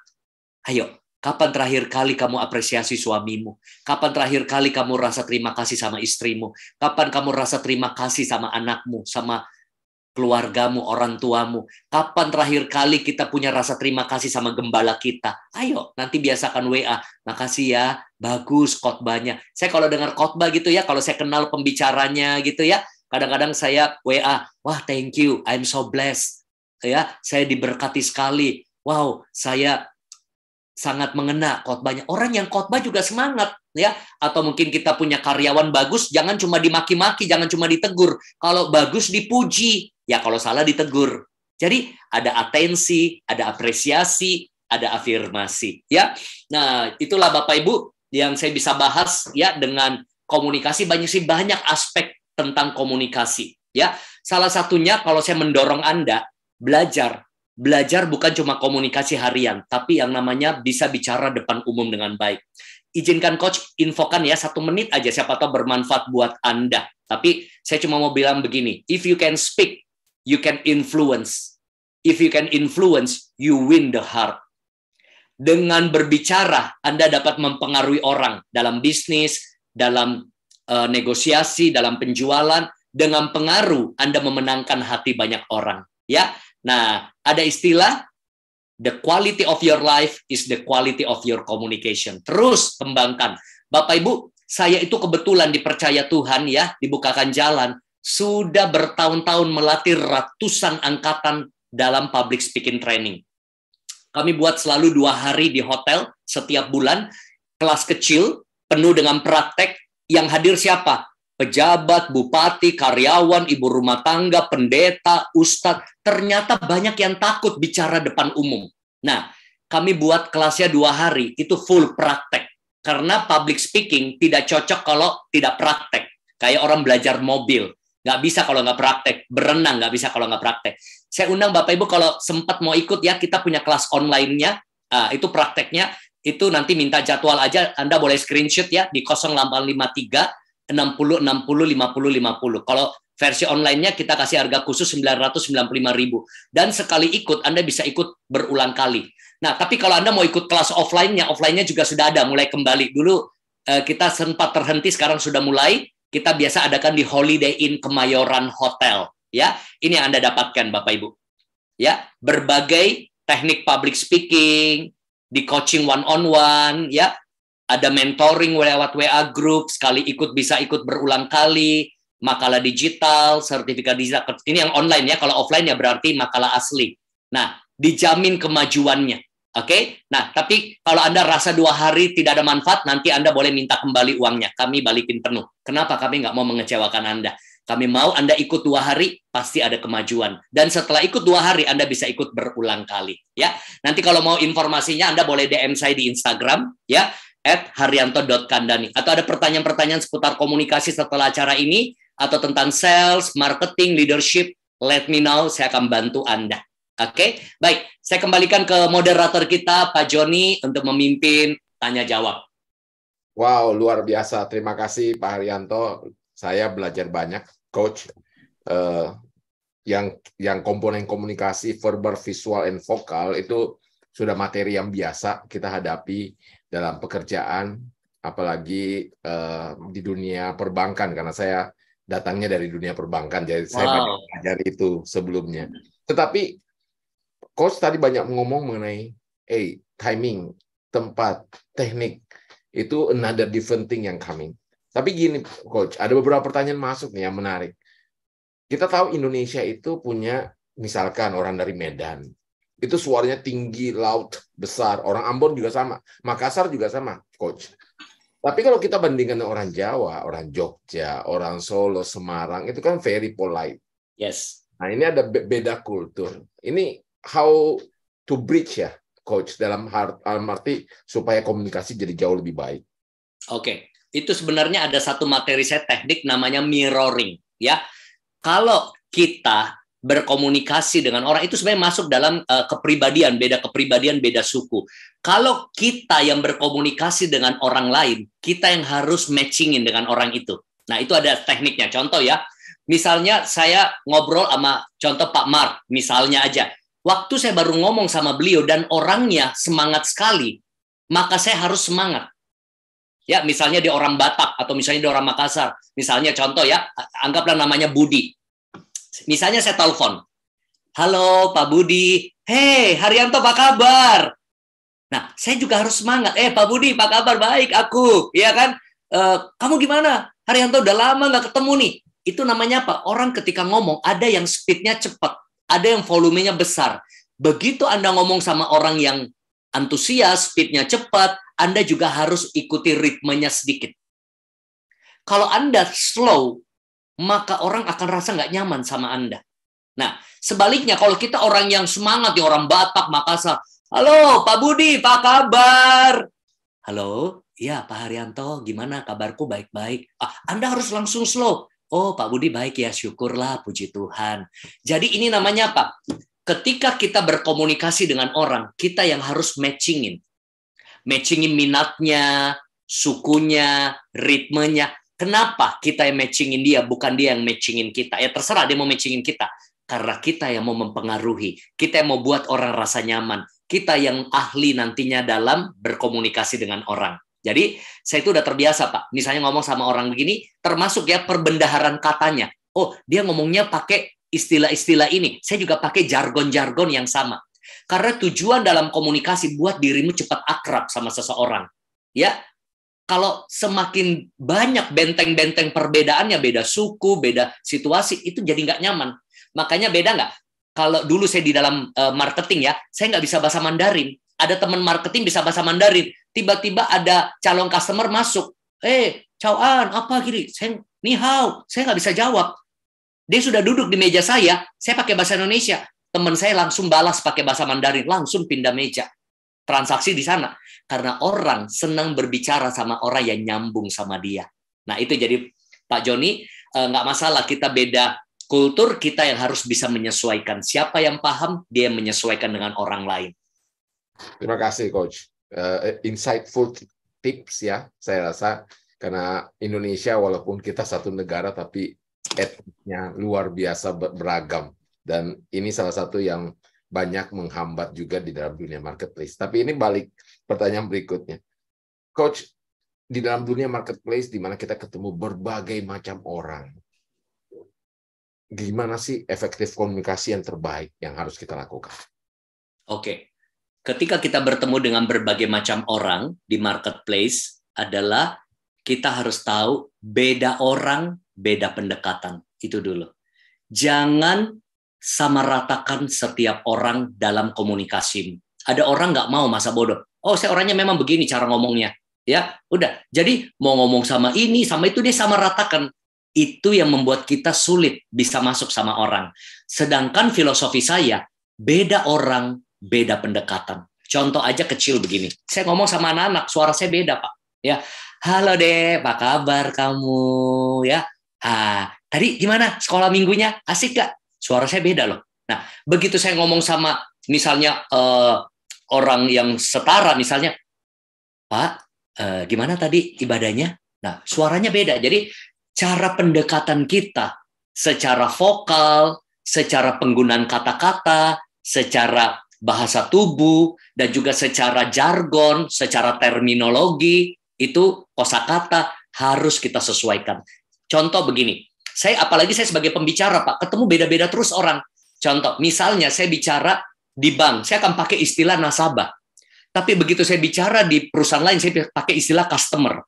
Ayo, Kapan terakhir kali kamu apresiasi suamimu? Kapan terakhir kali kamu rasa terima kasih sama istrimu? Kapan kamu rasa terima kasih sama anakmu, sama keluargamu, orang tuamu? Kapan terakhir kali kita punya rasa terima kasih sama gembala kita? Ayo, nanti biasakan WA. Makasih ya, bagus khotbahnya. Saya kalau dengar khotbah gitu ya, kalau saya kenal pembicaranya gitu ya, kadang-kadang saya WA, wah thank you, I'm so blessed. Ya, saya diberkati sekali. Wow, saya sangat mengena khotbahnya. Orang yang khotbah juga semangat ya. Atau mungkin kita punya karyawan bagus, jangan cuma dimaki-maki, jangan cuma ditegur. Kalau bagus dipuji, ya kalau salah ditegur. Jadi ada atensi, ada apresiasi, ada afirmasi ya. Nah, itulah Bapak Ibu yang saya bisa bahas ya dengan komunikasi banyak sih banyak aspek tentang komunikasi ya. Salah satunya kalau saya mendorong Anda belajar belajar bukan cuma komunikasi harian, tapi yang namanya bisa bicara depan umum dengan baik. Izinkan coach infokan ya satu menit aja siapa tahu bermanfaat buat anda. Tapi saya cuma mau bilang begini, if you can speak, you can influence. If you can influence, you win the heart. Dengan berbicara, anda dapat mempengaruhi orang dalam bisnis, dalam uh, negosiasi, dalam penjualan. Dengan pengaruh, anda memenangkan hati banyak orang. Ya, Nah, ada istilah the quality of your life is the quality of your communication. Terus kembangkan. Bapak Ibu, saya itu kebetulan dipercaya Tuhan ya, dibukakan jalan, sudah bertahun-tahun melatih ratusan angkatan dalam public speaking training. Kami buat selalu dua hari di hotel setiap bulan, kelas kecil penuh dengan praktek yang hadir siapa? pejabat, bupati, karyawan, ibu rumah tangga, pendeta, ustadz, ternyata banyak yang takut bicara depan umum. Nah, kami buat kelasnya dua hari, itu full praktek. Karena public speaking tidak cocok kalau tidak praktek. Kayak orang belajar mobil, nggak bisa kalau nggak praktek, berenang nggak bisa kalau nggak praktek. Saya undang Bapak Ibu kalau sempat mau ikut ya, kita punya kelas online-nya, uh, itu prakteknya, itu nanti minta jadwal aja, Anda boleh screenshot ya di 0853 60 60 50 50. Kalau versi online-nya kita kasih harga khusus 995.000 dan sekali ikut Anda bisa ikut berulang kali. Nah, tapi kalau Anda mau ikut kelas offline-nya, offline-nya juga sudah ada mulai kembali. Dulu eh, kita sempat terhenti, sekarang sudah mulai. Kita biasa adakan di Holiday Inn Kemayoran Hotel, ya. Ini yang Anda dapatkan Bapak Ibu. Ya, berbagai teknik public speaking, di coaching one on one, ya, ada mentoring lewat WA group, sekali ikut bisa ikut berulang kali, makalah digital, sertifikat digital. Ini yang online ya, kalau offline ya berarti makalah asli. Nah, dijamin kemajuannya. Oke? Okay? Nah, tapi kalau Anda rasa dua hari tidak ada manfaat, nanti Anda boleh minta kembali uangnya. Kami balikin penuh. Kenapa? Kami nggak mau mengecewakan Anda. Kami mau Anda ikut dua hari, pasti ada kemajuan. Dan setelah ikut dua hari, Anda bisa ikut berulang kali. Ya, nanti kalau mau informasinya Anda boleh DM saya di Instagram. Ya, at haryanto.kandani. Atau ada pertanyaan-pertanyaan seputar komunikasi setelah acara ini, atau tentang sales, marketing, leadership, let me know, saya akan bantu Anda. Oke, okay? baik. Saya kembalikan ke moderator kita, Pak Joni, untuk memimpin tanya-jawab. Wow, luar biasa. Terima kasih Pak Haryanto. Saya belajar banyak, Coach. Uh, yang yang komponen komunikasi verbal, visual, dan vokal itu sudah materi yang biasa kita hadapi dalam pekerjaan, apalagi uh, di dunia perbankan karena saya datangnya dari dunia perbankan, jadi wow. saya belajar itu sebelumnya. Tetapi coach tadi banyak ngomong mengenai, hey timing, tempat, teknik itu another different thing yang coming. Tapi gini coach, ada beberapa pertanyaan masuk nih yang menarik. Kita tahu Indonesia itu punya misalkan orang dari Medan, itu suaranya tinggi, laut besar. Orang Ambon juga sama, Makassar juga sama, coach. Tapi kalau kita bandingkan orang Jawa, orang Jogja, orang Solo, Semarang, itu kan very polite. Yes. Nah, ini ada beda kultur. Ini how to bridge ya, coach dalam arti supaya komunikasi jadi jauh lebih baik. Oke. Okay. Itu sebenarnya ada satu materi saya teknik namanya mirroring ya. Kalau kita berkomunikasi dengan orang itu sebenarnya masuk dalam uh, kepribadian, beda kepribadian, beda suku. Kalau kita yang berkomunikasi dengan orang lain, kita yang harus matchingin dengan orang itu. Nah, itu ada tekniknya. Contoh ya, misalnya saya ngobrol sama contoh Pak Mark, misalnya aja. Waktu saya baru ngomong sama beliau dan orangnya semangat sekali, maka saya harus semangat. Ya, misalnya di orang Batak atau misalnya di orang Makassar. Misalnya contoh ya, anggaplah namanya Budi Misalnya saya telepon. Halo Pak Budi. Hei Haryanto apa kabar? Nah, saya juga harus semangat. Eh Pak Budi, apa kabar? Baik aku. Iya kan? E, kamu gimana? Haryanto udah lama nggak ketemu nih. Itu namanya apa? Orang ketika ngomong, ada yang speednya cepat. Ada yang volumenya besar. Begitu Anda ngomong sama orang yang antusias, speednya cepat, Anda juga harus ikuti ritmenya sedikit. Kalau Anda slow, maka orang akan rasa nggak nyaman sama Anda. Nah, sebaliknya kalau kita orang yang semangat ya orang Batak, Makassar, halo Pak Budi, apa kabar? Halo, ya Pak Haryanto, gimana kabarku baik-baik? Ah, Anda harus langsung slow. Oh, Pak Budi baik ya, syukurlah, puji Tuhan. Jadi ini namanya apa? Ketika kita berkomunikasi dengan orang, kita yang harus matchingin. Matchingin minatnya, sukunya, ritmenya. Kenapa kita yang matchingin dia, bukan dia yang matchingin kita? Ya terserah dia mau matchingin kita. Karena kita yang mau mempengaruhi, kita yang mau buat orang rasa nyaman, kita yang ahli nantinya dalam berkomunikasi dengan orang. Jadi saya itu udah terbiasa Pak. Misalnya ngomong sama orang begini, termasuk ya perbendaharan katanya. Oh dia ngomongnya pakai istilah-istilah ini. Saya juga pakai jargon-jargon yang sama. Karena tujuan dalam komunikasi buat dirimu cepat akrab sama seseorang. Ya, kalau semakin banyak benteng-benteng perbedaannya, beda suku, beda situasi, itu jadi nggak nyaman. Makanya beda nggak? Kalau dulu saya di dalam uh, marketing ya, saya nggak bisa bahasa Mandarin. Ada teman marketing bisa bahasa Mandarin. Tiba-tiba ada calon customer masuk. Eh, hey, An, apa kiri? Saya, ni hao, saya nggak bisa jawab. Dia sudah duduk di meja saya, saya pakai bahasa Indonesia. Teman saya langsung balas pakai bahasa Mandarin, langsung pindah meja transaksi di sana karena orang senang berbicara sama orang yang nyambung sama dia. Nah itu jadi Pak Joni eh, nggak masalah kita beda kultur kita yang harus bisa menyesuaikan. Siapa yang paham dia yang menyesuaikan dengan orang lain. Terima kasih Coach. Uh, insightful tips ya saya rasa karena Indonesia walaupun kita satu negara tapi etnisnya luar biasa beragam dan ini salah satu yang banyak menghambat juga di dalam dunia marketplace. Tapi ini balik pertanyaan berikutnya. Coach, di dalam dunia marketplace di mana kita ketemu berbagai macam orang. Gimana sih efektif komunikasi yang terbaik yang harus kita lakukan? Oke. Ketika kita bertemu dengan berbagai macam orang di marketplace adalah kita harus tahu beda orang, beda pendekatan. Itu dulu. Jangan sama ratakan setiap orang dalam komunikasi. Ada orang nggak mau masa bodoh. Oh, saya orangnya memang begini cara ngomongnya. Ya, udah. Jadi mau ngomong sama ini, sama itu dia sama ratakan. Itu yang membuat kita sulit bisa masuk sama orang. Sedangkan filosofi saya, beda orang, beda pendekatan. Contoh aja kecil begini. Saya ngomong sama anak-anak, suara saya beda, Pak. Ya, halo deh, apa kabar kamu? Ya, ah, tadi gimana sekolah minggunya? Asik gak? suara saya beda loh. Nah, begitu saya ngomong sama misalnya uh, orang yang setara misalnya, Pak, uh, gimana tadi ibadahnya? Nah, suaranya beda. Jadi cara pendekatan kita secara vokal, secara penggunaan kata-kata, secara bahasa tubuh dan juga secara jargon, secara terminologi itu kosakata harus kita sesuaikan. Contoh begini, saya apalagi saya sebagai pembicara Pak, ketemu beda-beda terus orang. Contoh, misalnya saya bicara di bank, saya akan pakai istilah nasabah. Tapi begitu saya bicara di perusahaan lain, saya pakai istilah customer.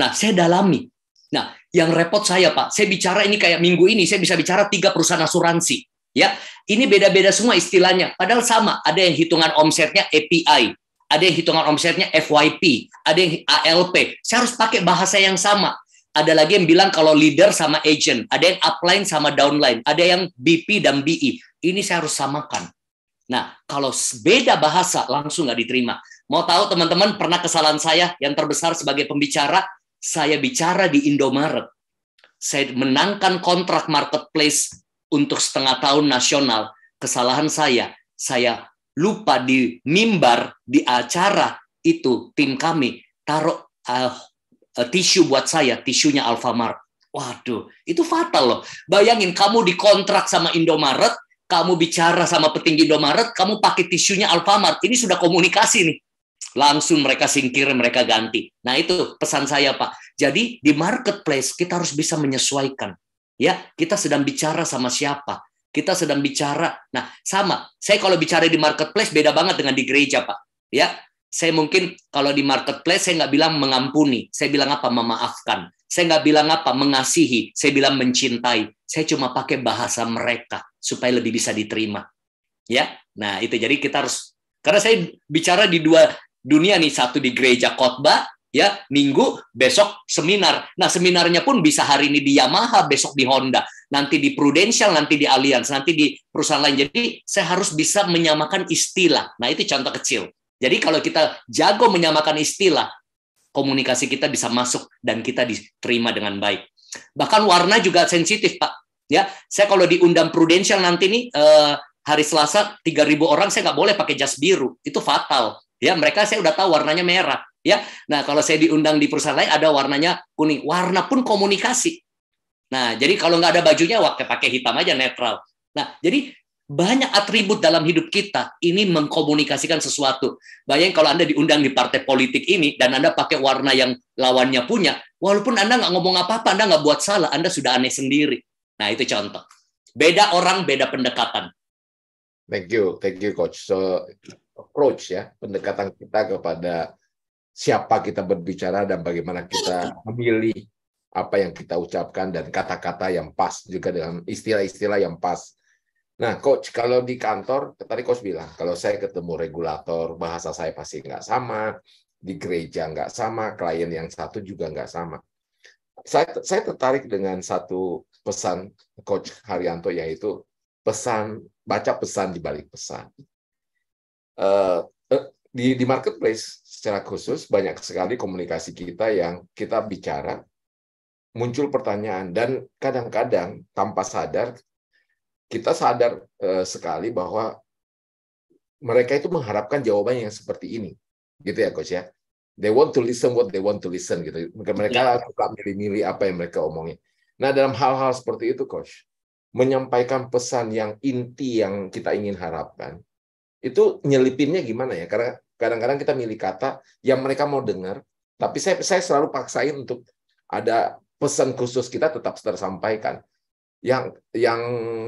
Nah, saya dalami. Nah, yang repot saya Pak, saya bicara ini kayak minggu ini, saya bisa bicara tiga perusahaan asuransi. Ya, ini beda-beda semua istilahnya. Padahal sama, ada yang hitungan omsetnya API, ada yang hitungan omsetnya FYP, ada yang ALP. Saya harus pakai bahasa yang sama ada lagi yang bilang kalau leader sama agent, ada yang upline sama downline, ada yang BP dan BI. E. Ini saya harus samakan. Nah, kalau beda bahasa langsung nggak diterima. Mau tahu teman-teman pernah kesalahan saya yang terbesar sebagai pembicara? Saya bicara di Indomaret. Saya menangkan kontrak marketplace untuk setengah tahun nasional. Kesalahan saya, saya lupa di mimbar, di acara itu tim kami taruh eh, Eh, tisu buat saya, tisunya Alfamart. Waduh, itu fatal loh. Bayangin kamu dikontrak sama Indomaret, kamu bicara sama petinggi Indomaret, kamu pakai tisunya Alfamart. Ini sudah komunikasi nih. Langsung mereka singkir, mereka ganti. Nah itu pesan saya Pak. Jadi di marketplace kita harus bisa menyesuaikan. Ya, kita sedang bicara sama siapa, kita sedang bicara. Nah, sama. Saya kalau bicara di marketplace beda banget dengan di gereja, Pak. Ya, saya mungkin kalau di marketplace saya nggak bilang mengampuni, saya bilang apa memaafkan. Saya nggak bilang apa mengasihi, saya bilang mencintai. Saya cuma pakai bahasa mereka supaya lebih bisa diterima. Ya, nah itu jadi kita harus karena saya bicara di dua dunia nih, satu di gereja khotbah, ya minggu besok seminar. Nah seminarnya pun bisa hari ini di Yamaha, besok di Honda, nanti di Prudential, nanti di Allianz, nanti di perusahaan lain. Jadi saya harus bisa menyamakan istilah. Nah itu contoh kecil. Jadi kalau kita jago menyamakan istilah, komunikasi kita bisa masuk dan kita diterima dengan baik. Bahkan warna juga sensitif, Pak. Ya, saya kalau diundang prudensial nanti nih eh, hari Selasa 3000 orang saya nggak boleh pakai jas biru. Itu fatal. Ya, mereka saya udah tahu warnanya merah, ya. Nah, kalau saya diundang di perusahaan lain ada warnanya kuning. Warna pun komunikasi. Nah, jadi kalau nggak ada bajunya, waktu pakai hitam aja netral. Nah, jadi banyak atribut dalam hidup kita ini mengkomunikasikan sesuatu. Bayangin kalau Anda diundang di partai politik ini dan Anda pakai warna yang lawannya punya, walaupun Anda nggak ngomong apa-apa, Anda nggak buat salah, Anda sudah aneh sendiri. Nah, itu contoh. Beda orang, beda pendekatan. Thank you, thank you coach. So approach ya, pendekatan kita kepada siapa kita berbicara dan bagaimana kita memilih apa yang kita ucapkan dan kata-kata yang pas juga dengan istilah-istilah yang pas Nah, coach, kalau di kantor, tadi coach bilang, kalau saya ketemu regulator, bahasa saya pasti nggak sama, di gereja nggak sama, klien yang satu juga nggak sama. Saya, saya tertarik dengan satu pesan coach Haryanto, yaitu pesan baca pesan di balik pesan. Uh, di, di marketplace secara khusus banyak sekali komunikasi kita yang kita bicara muncul pertanyaan dan kadang-kadang tanpa sadar kita sadar eh, sekali bahwa mereka itu mengharapkan jawaban yang seperti ini, gitu ya coach ya. They want to listen what they want to listen gitu. Mereka iya. suka milih-milih apa yang mereka omongin. Nah dalam hal-hal seperti itu coach, menyampaikan pesan yang inti yang kita ingin harapkan, itu nyelipinnya gimana ya? Karena kadang-kadang kita milih kata yang mereka mau dengar, tapi saya saya selalu paksain untuk ada pesan khusus kita tetap tersampaikan yang yang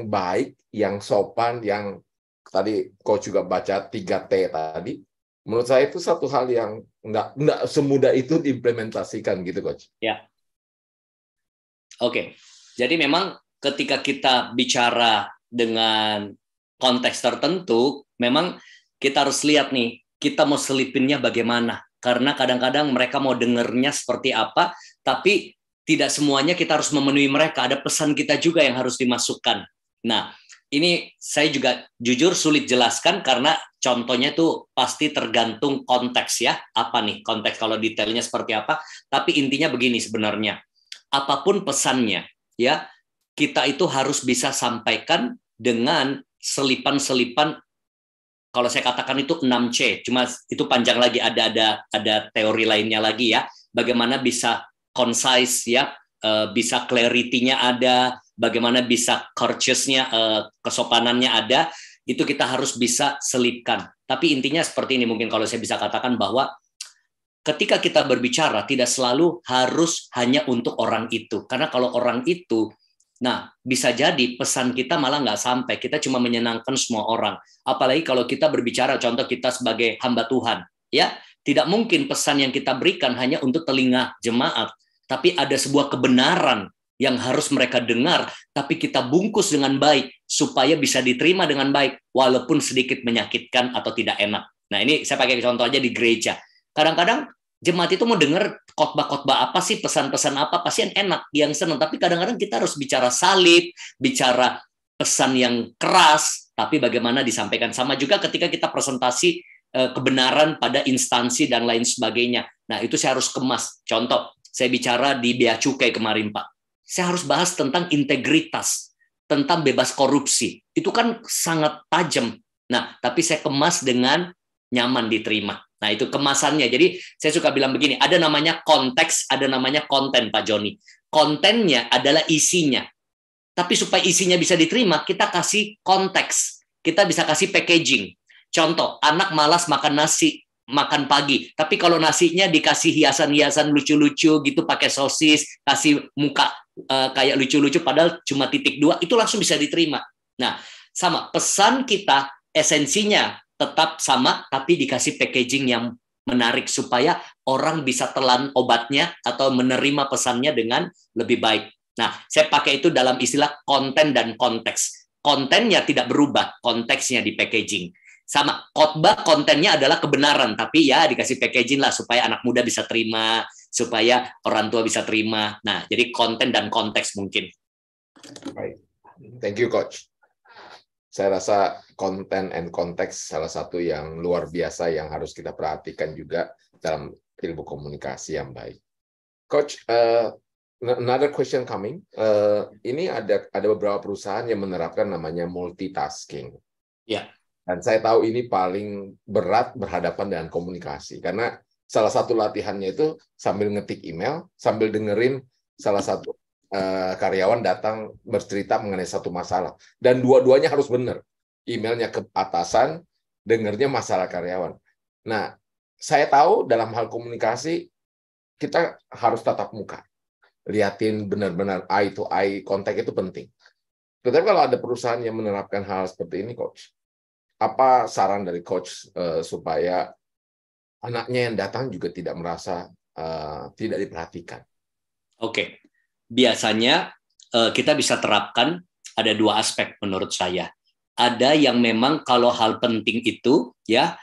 baik, yang sopan, yang tadi kau juga baca 3T tadi, menurut saya itu satu hal yang nggak nggak semudah itu diimplementasikan gitu coach. Ya. Oke. Jadi memang ketika kita bicara dengan konteks tertentu, memang kita harus lihat nih, kita mau selipinnya bagaimana. Karena kadang-kadang mereka mau dengernya seperti apa, tapi tidak semuanya kita harus memenuhi mereka. Ada pesan kita juga yang harus dimasukkan. Nah, ini saya juga jujur sulit jelaskan karena contohnya itu pasti tergantung konteks ya. Apa nih konteks kalau detailnya seperti apa? Tapi intinya begini sebenarnya. Apapun pesannya ya, kita itu harus bisa sampaikan dengan selipan-selipan kalau saya katakan itu 6C, cuma itu panjang lagi ada ada ada teori lainnya lagi ya. Bagaimana bisa concise ya, uh, bisa clarity-nya ada, bagaimana bisa courteous-nya uh, kesopanannya ada, itu kita harus bisa selipkan. Tapi intinya seperti ini mungkin kalau saya bisa katakan bahwa ketika kita berbicara tidak selalu harus hanya untuk orang itu. Karena kalau orang itu Nah, bisa jadi pesan kita malah nggak sampai. Kita cuma menyenangkan semua orang. Apalagi kalau kita berbicara, contoh kita sebagai hamba Tuhan, ya tidak mungkin pesan yang kita berikan hanya untuk telinga jemaat tapi ada sebuah kebenaran yang harus mereka dengar, tapi kita bungkus dengan baik supaya bisa diterima dengan baik, walaupun sedikit menyakitkan atau tidak enak. Nah, ini saya pakai contoh aja di gereja. Kadang-kadang jemaat itu mau dengar khotbah-khotbah apa sih, pesan-pesan apa, pasti yang enak, yang senang. Tapi kadang-kadang kita harus bicara salib, bicara pesan yang keras, tapi bagaimana disampaikan. Sama juga ketika kita presentasi eh, kebenaran pada instansi dan lain sebagainya. Nah, itu saya harus kemas. Contoh, saya bicara di Bea Cukai kemarin, Pak. Saya harus bahas tentang integritas, tentang bebas korupsi. Itu kan sangat tajam. Nah, tapi saya kemas dengan nyaman diterima. Nah, itu kemasannya. Jadi, saya suka bilang begini, ada namanya konteks, ada namanya konten, Pak Joni. Kontennya adalah isinya. Tapi supaya isinya bisa diterima, kita kasih konteks. Kita bisa kasih packaging. Contoh, anak malas makan nasi, makan pagi. Tapi kalau nasinya dikasih hiasan-hiasan lucu-lucu gitu, pakai sosis, kasih muka uh, kayak lucu-lucu, padahal cuma titik dua, itu langsung bisa diterima. Nah, sama pesan kita esensinya tetap sama, tapi dikasih packaging yang menarik supaya orang bisa telan obatnya atau menerima pesannya dengan lebih baik. Nah, saya pakai itu dalam istilah konten dan konteks. Kontennya tidak berubah, konteksnya di packaging sama khotbah kontennya adalah kebenaran tapi ya dikasih packaging lah supaya anak muda bisa terima supaya orang tua bisa terima nah jadi konten dan konteks mungkin baik thank you coach saya rasa konten and konteks salah satu yang luar biasa yang harus kita perhatikan juga dalam ilmu komunikasi yang baik coach uh, another question coming uh, ini ada ada beberapa perusahaan yang menerapkan namanya multitasking ya yeah dan saya tahu ini paling berat berhadapan dengan komunikasi karena salah satu latihannya itu sambil ngetik email, sambil dengerin salah satu uh, karyawan datang bercerita mengenai satu masalah dan dua-duanya harus benar. Emailnya ke atasan, dengernya masalah karyawan. Nah, saya tahu dalam hal komunikasi kita harus tatap muka. Liatin benar-benar eye to eye kontak itu penting. Tetapi kalau ada perusahaan yang menerapkan hal seperti ini, coach, apa saran dari coach uh, supaya anaknya yang datang juga tidak merasa uh, tidak diperhatikan? Oke, okay. biasanya uh, kita bisa terapkan ada dua aspek menurut saya. Ada yang memang kalau hal penting itu ya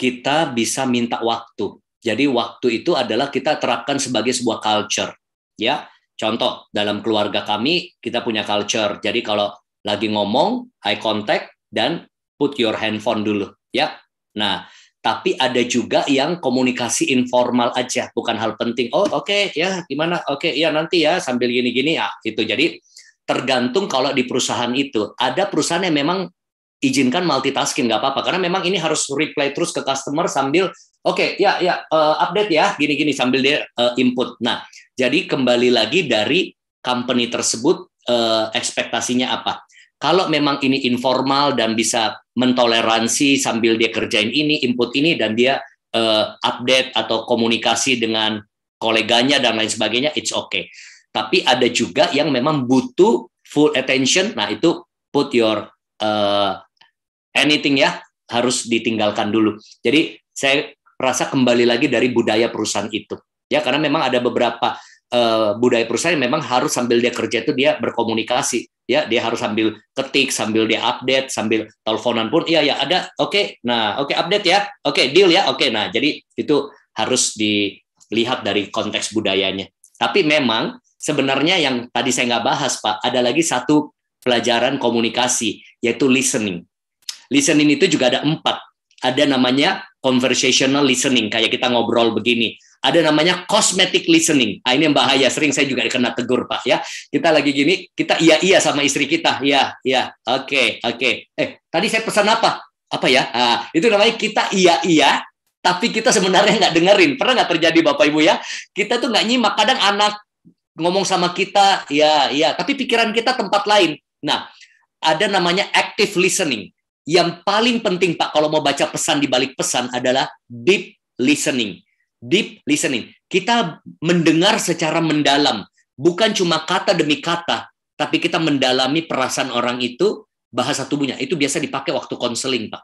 kita bisa minta waktu. Jadi waktu itu adalah kita terapkan sebagai sebuah culture, ya. Contoh dalam keluarga kami kita punya culture. Jadi kalau lagi ngomong eye contact dan put your handphone dulu, ya. Nah, tapi ada juga yang komunikasi informal aja, bukan hal penting. Oh, oke, okay, ya, gimana? Oke, okay, ya nanti ya sambil gini-gini ya, ah, itu. Jadi tergantung kalau di perusahaan itu ada perusahaan yang memang izinkan multitasking nggak apa-apa karena memang ini harus reply terus ke customer sambil oke okay, ya ya uh, update ya gini-gini sambil dia uh, input. Nah, jadi kembali lagi dari company tersebut uh, ekspektasinya apa. Kalau memang ini informal dan bisa mentoleransi sambil dia kerjain ini, input ini, dan dia uh, update atau komunikasi dengan koleganya dan lain sebagainya, it's okay. Tapi ada juga yang memang butuh full attention. Nah itu put your uh, anything ya harus ditinggalkan dulu. Jadi saya rasa kembali lagi dari budaya perusahaan itu ya karena memang ada beberapa uh, budaya perusahaan yang memang harus sambil dia kerja itu dia berkomunikasi ya dia harus sambil ketik sambil dia update sambil teleponan pun iya ya ada oke okay, nah oke okay, update ya oke okay, deal ya oke okay, nah jadi itu harus dilihat dari konteks budayanya tapi memang sebenarnya yang tadi saya nggak bahas pak ada lagi satu pelajaran komunikasi yaitu listening listening itu juga ada empat ada namanya conversational listening kayak kita ngobrol begini. Ada namanya cosmetic listening. nah, ini yang bahaya, sering saya juga dikena tegur Pak ya. Kita lagi gini, kita iya iya sama istri kita, iya iya, oke okay, oke. Okay. Eh tadi saya pesan apa? Apa ya? Ah, itu namanya kita iya iya, tapi kita sebenarnya nggak dengerin. Pernah nggak terjadi Bapak Ibu ya? Kita tuh nggak nyimak. Kadang anak ngomong sama kita, ya iya, tapi pikiran kita tempat lain. Nah, ada namanya active listening yang paling penting Pak kalau mau baca pesan di balik pesan adalah deep listening. Deep listening. Kita mendengar secara mendalam, bukan cuma kata demi kata, tapi kita mendalami perasaan orang itu, bahasa tubuhnya. Itu biasa dipakai waktu konseling, Pak.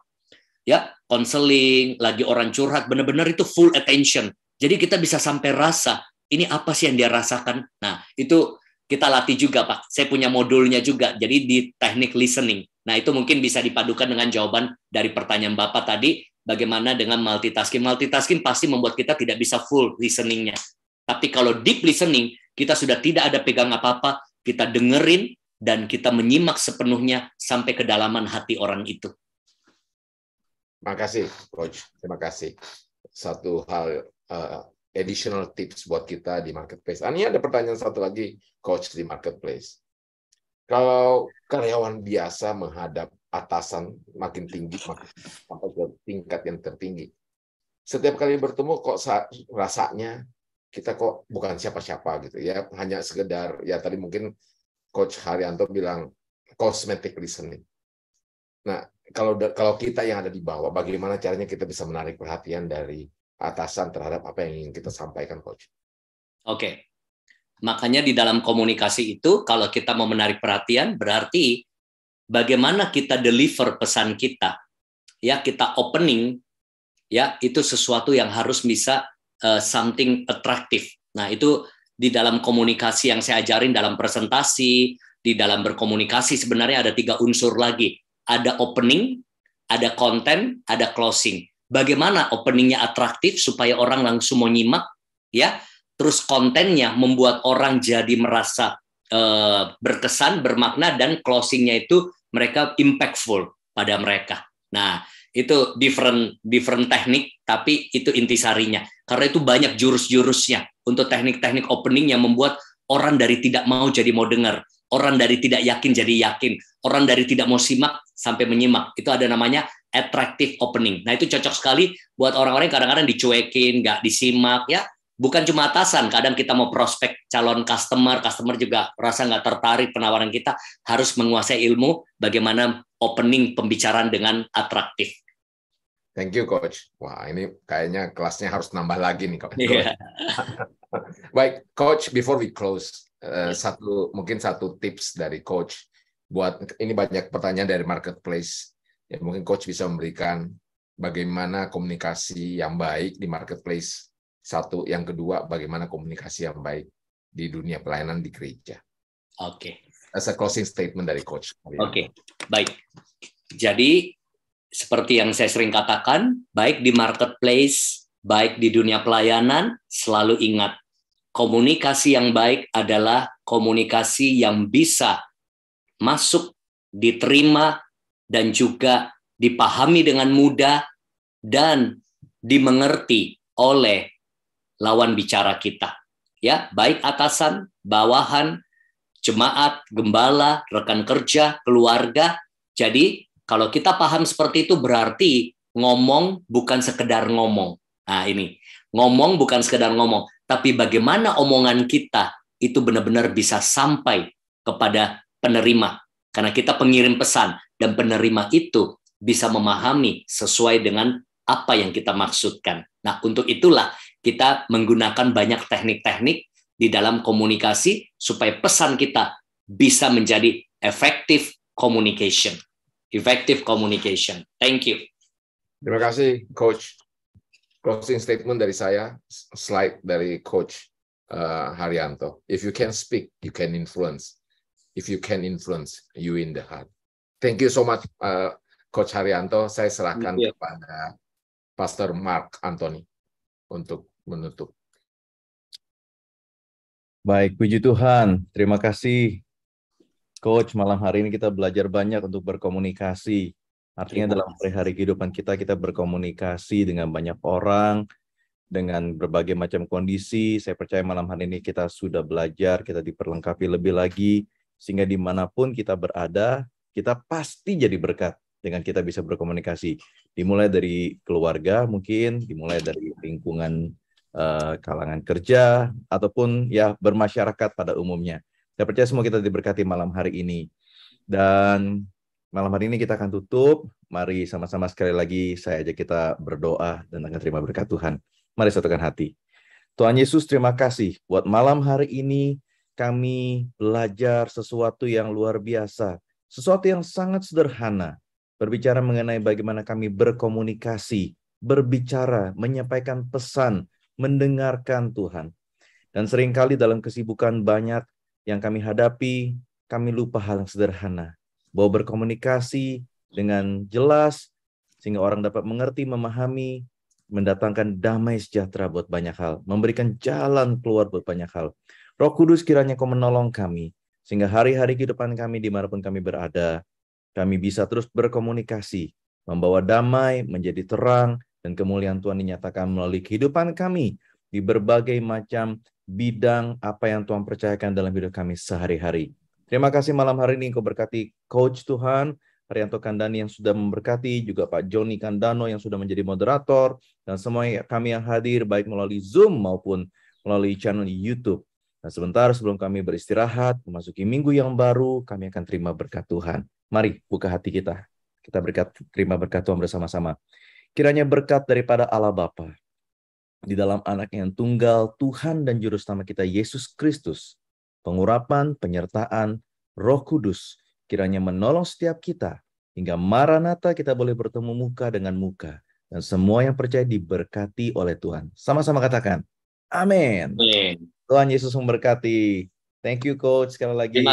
Ya, konseling, lagi orang curhat, benar-benar itu full attention. Jadi kita bisa sampai rasa, ini apa sih yang dia rasakan? Nah, itu kita latih juga, Pak. Saya punya modulnya juga, jadi di teknik listening Nah, itu mungkin bisa dipadukan dengan jawaban dari pertanyaan Bapak tadi, bagaimana dengan multitasking. Multitasking pasti membuat kita tidak bisa full listening-nya. Tapi kalau deep listening, kita sudah tidak ada pegang apa-apa, kita dengerin dan kita menyimak sepenuhnya sampai kedalaman hati orang itu. Terima kasih, Coach. Terima kasih. Satu hal uh, additional tips buat kita di marketplace. Ini ada pertanyaan satu lagi, Coach, di marketplace. Kalau karyawan biasa menghadap atasan makin tinggi, makin sampai ke tingkat yang tertinggi. Setiap kali bertemu kok rasanya kita kok bukan siapa-siapa gitu ya, hanya sekedar ya tadi mungkin Coach Haryanto bilang cosmetic listening. Nah, kalau kalau kita yang ada di bawah, bagaimana caranya kita bisa menarik perhatian dari atasan terhadap apa yang ingin kita sampaikan, Coach? Oke, okay. Makanya di dalam komunikasi itu kalau kita mau menarik perhatian berarti bagaimana kita deliver pesan kita. Ya, kita opening ya itu sesuatu yang harus bisa uh, something atraktif. Nah, itu di dalam komunikasi yang saya ajarin dalam presentasi, di dalam berkomunikasi sebenarnya ada tiga unsur lagi. Ada opening, ada konten, ada closing. Bagaimana openingnya atraktif supaya orang langsung mau nyimak, ya terus kontennya membuat orang jadi merasa uh, berkesan, bermakna dan closingnya itu mereka impactful pada mereka. Nah, itu different different teknik tapi itu intisarinya. Karena itu banyak jurus-jurusnya untuk teknik-teknik opening yang membuat orang dari tidak mau jadi mau dengar, orang dari tidak yakin jadi yakin, orang dari tidak mau simak sampai menyimak. Itu ada namanya attractive opening. Nah, itu cocok sekali buat orang-orang yang kadang-kadang dicuekin, nggak disimak ya, bukan cuma atasan, kadang kita mau prospek calon customer, customer juga rasa nggak tertarik penawaran kita, harus menguasai ilmu bagaimana opening pembicaraan dengan atraktif. Thank you coach. Wah, ini kayaknya kelasnya harus nambah lagi nih coach. Yeah. [laughs] Baik, coach before we close uh, satu mungkin satu tips dari coach buat ini banyak pertanyaan dari marketplace. Ya mungkin coach bisa memberikan bagaimana komunikasi yang baik di marketplace satu, yang kedua bagaimana komunikasi yang baik di dunia pelayanan di gereja. Oke. Okay. As a closing statement dari coach. Oke, okay. baik. Jadi seperti yang saya sering katakan, baik di marketplace, baik di dunia pelayanan, selalu ingat komunikasi yang baik adalah komunikasi yang bisa masuk, diterima, dan juga dipahami dengan mudah dan dimengerti oleh lawan bicara kita. Ya, baik atasan, bawahan, jemaat, gembala, rekan kerja, keluarga. Jadi kalau kita paham seperti itu berarti ngomong bukan sekedar ngomong. Nah, ini. Ngomong bukan sekedar ngomong, tapi bagaimana omongan kita itu benar-benar bisa sampai kepada penerima. Karena kita pengirim pesan dan penerima itu bisa memahami sesuai dengan apa yang kita maksudkan. Nah, untuk itulah kita menggunakan banyak teknik-teknik di dalam komunikasi supaya pesan kita bisa menjadi efektif communication. efektif communication. Thank you. Terima kasih, Coach. Closing statement dari saya, slide dari Coach uh, Haryanto. If you can speak, you can influence. If you can influence, you in the heart. Thank you so much, uh, Coach Haryanto. Saya serahkan kepada Pastor Mark Anthony untuk menutup. Baik, puji Tuhan. Terima kasih Coach, malam hari ini kita belajar banyak untuk berkomunikasi. Artinya dalam hari-hari kehidupan kita, kita berkomunikasi dengan banyak orang, dengan berbagai macam kondisi. Saya percaya malam hari ini kita sudah belajar, kita diperlengkapi lebih lagi, sehingga dimanapun kita berada, kita pasti jadi berkat dengan kita bisa berkomunikasi dimulai dari keluarga mungkin, dimulai dari lingkungan uh, kalangan kerja ataupun ya bermasyarakat pada umumnya. Saya percaya semua kita diberkati malam hari ini. Dan malam hari ini kita akan tutup. Mari sama-sama sekali lagi saya ajak kita berdoa dan akan terima berkat Tuhan. Mari satukan hati. Tuhan Yesus, terima kasih buat malam hari ini kami belajar sesuatu yang luar biasa, sesuatu yang sangat sederhana, berbicara mengenai bagaimana kami berkomunikasi, berbicara, menyampaikan pesan, mendengarkan Tuhan. Dan seringkali dalam kesibukan banyak yang kami hadapi, kami lupa hal yang sederhana. Bahwa berkomunikasi dengan jelas, sehingga orang dapat mengerti, memahami, mendatangkan damai sejahtera buat banyak hal, memberikan jalan keluar buat banyak hal. Roh Kudus kiranya kau menolong kami, sehingga hari-hari kehidupan kami dimanapun kami berada, kami bisa terus berkomunikasi, membawa damai, menjadi terang, dan kemuliaan Tuhan dinyatakan melalui kehidupan kami di berbagai macam bidang apa yang Tuhan percayakan dalam hidup kami sehari-hari. Terima kasih malam hari ini kau berkati Coach Tuhan, Haryanto Kandani yang sudah memberkati, juga Pak Joni Kandano yang sudah menjadi moderator, dan semua kami yang hadir baik melalui Zoom maupun melalui channel YouTube. Dan sebentar sebelum kami beristirahat, memasuki minggu yang baru, kami akan terima berkat Tuhan. Mari buka hati kita. Kita berkat, terima berkat Tuhan bersama-sama. Kiranya berkat daripada Allah Bapa di dalam anak yang tunggal, Tuhan dan Juru Selamat kita, Yesus Kristus, pengurapan, penyertaan, roh kudus, kiranya menolong setiap kita, hingga Maranatha kita boleh bertemu muka dengan muka, dan semua yang percaya diberkati oleh Tuhan. Sama-sama katakan, Amin. Tuhan Yesus memberkati. Thank you coach sekali lagi.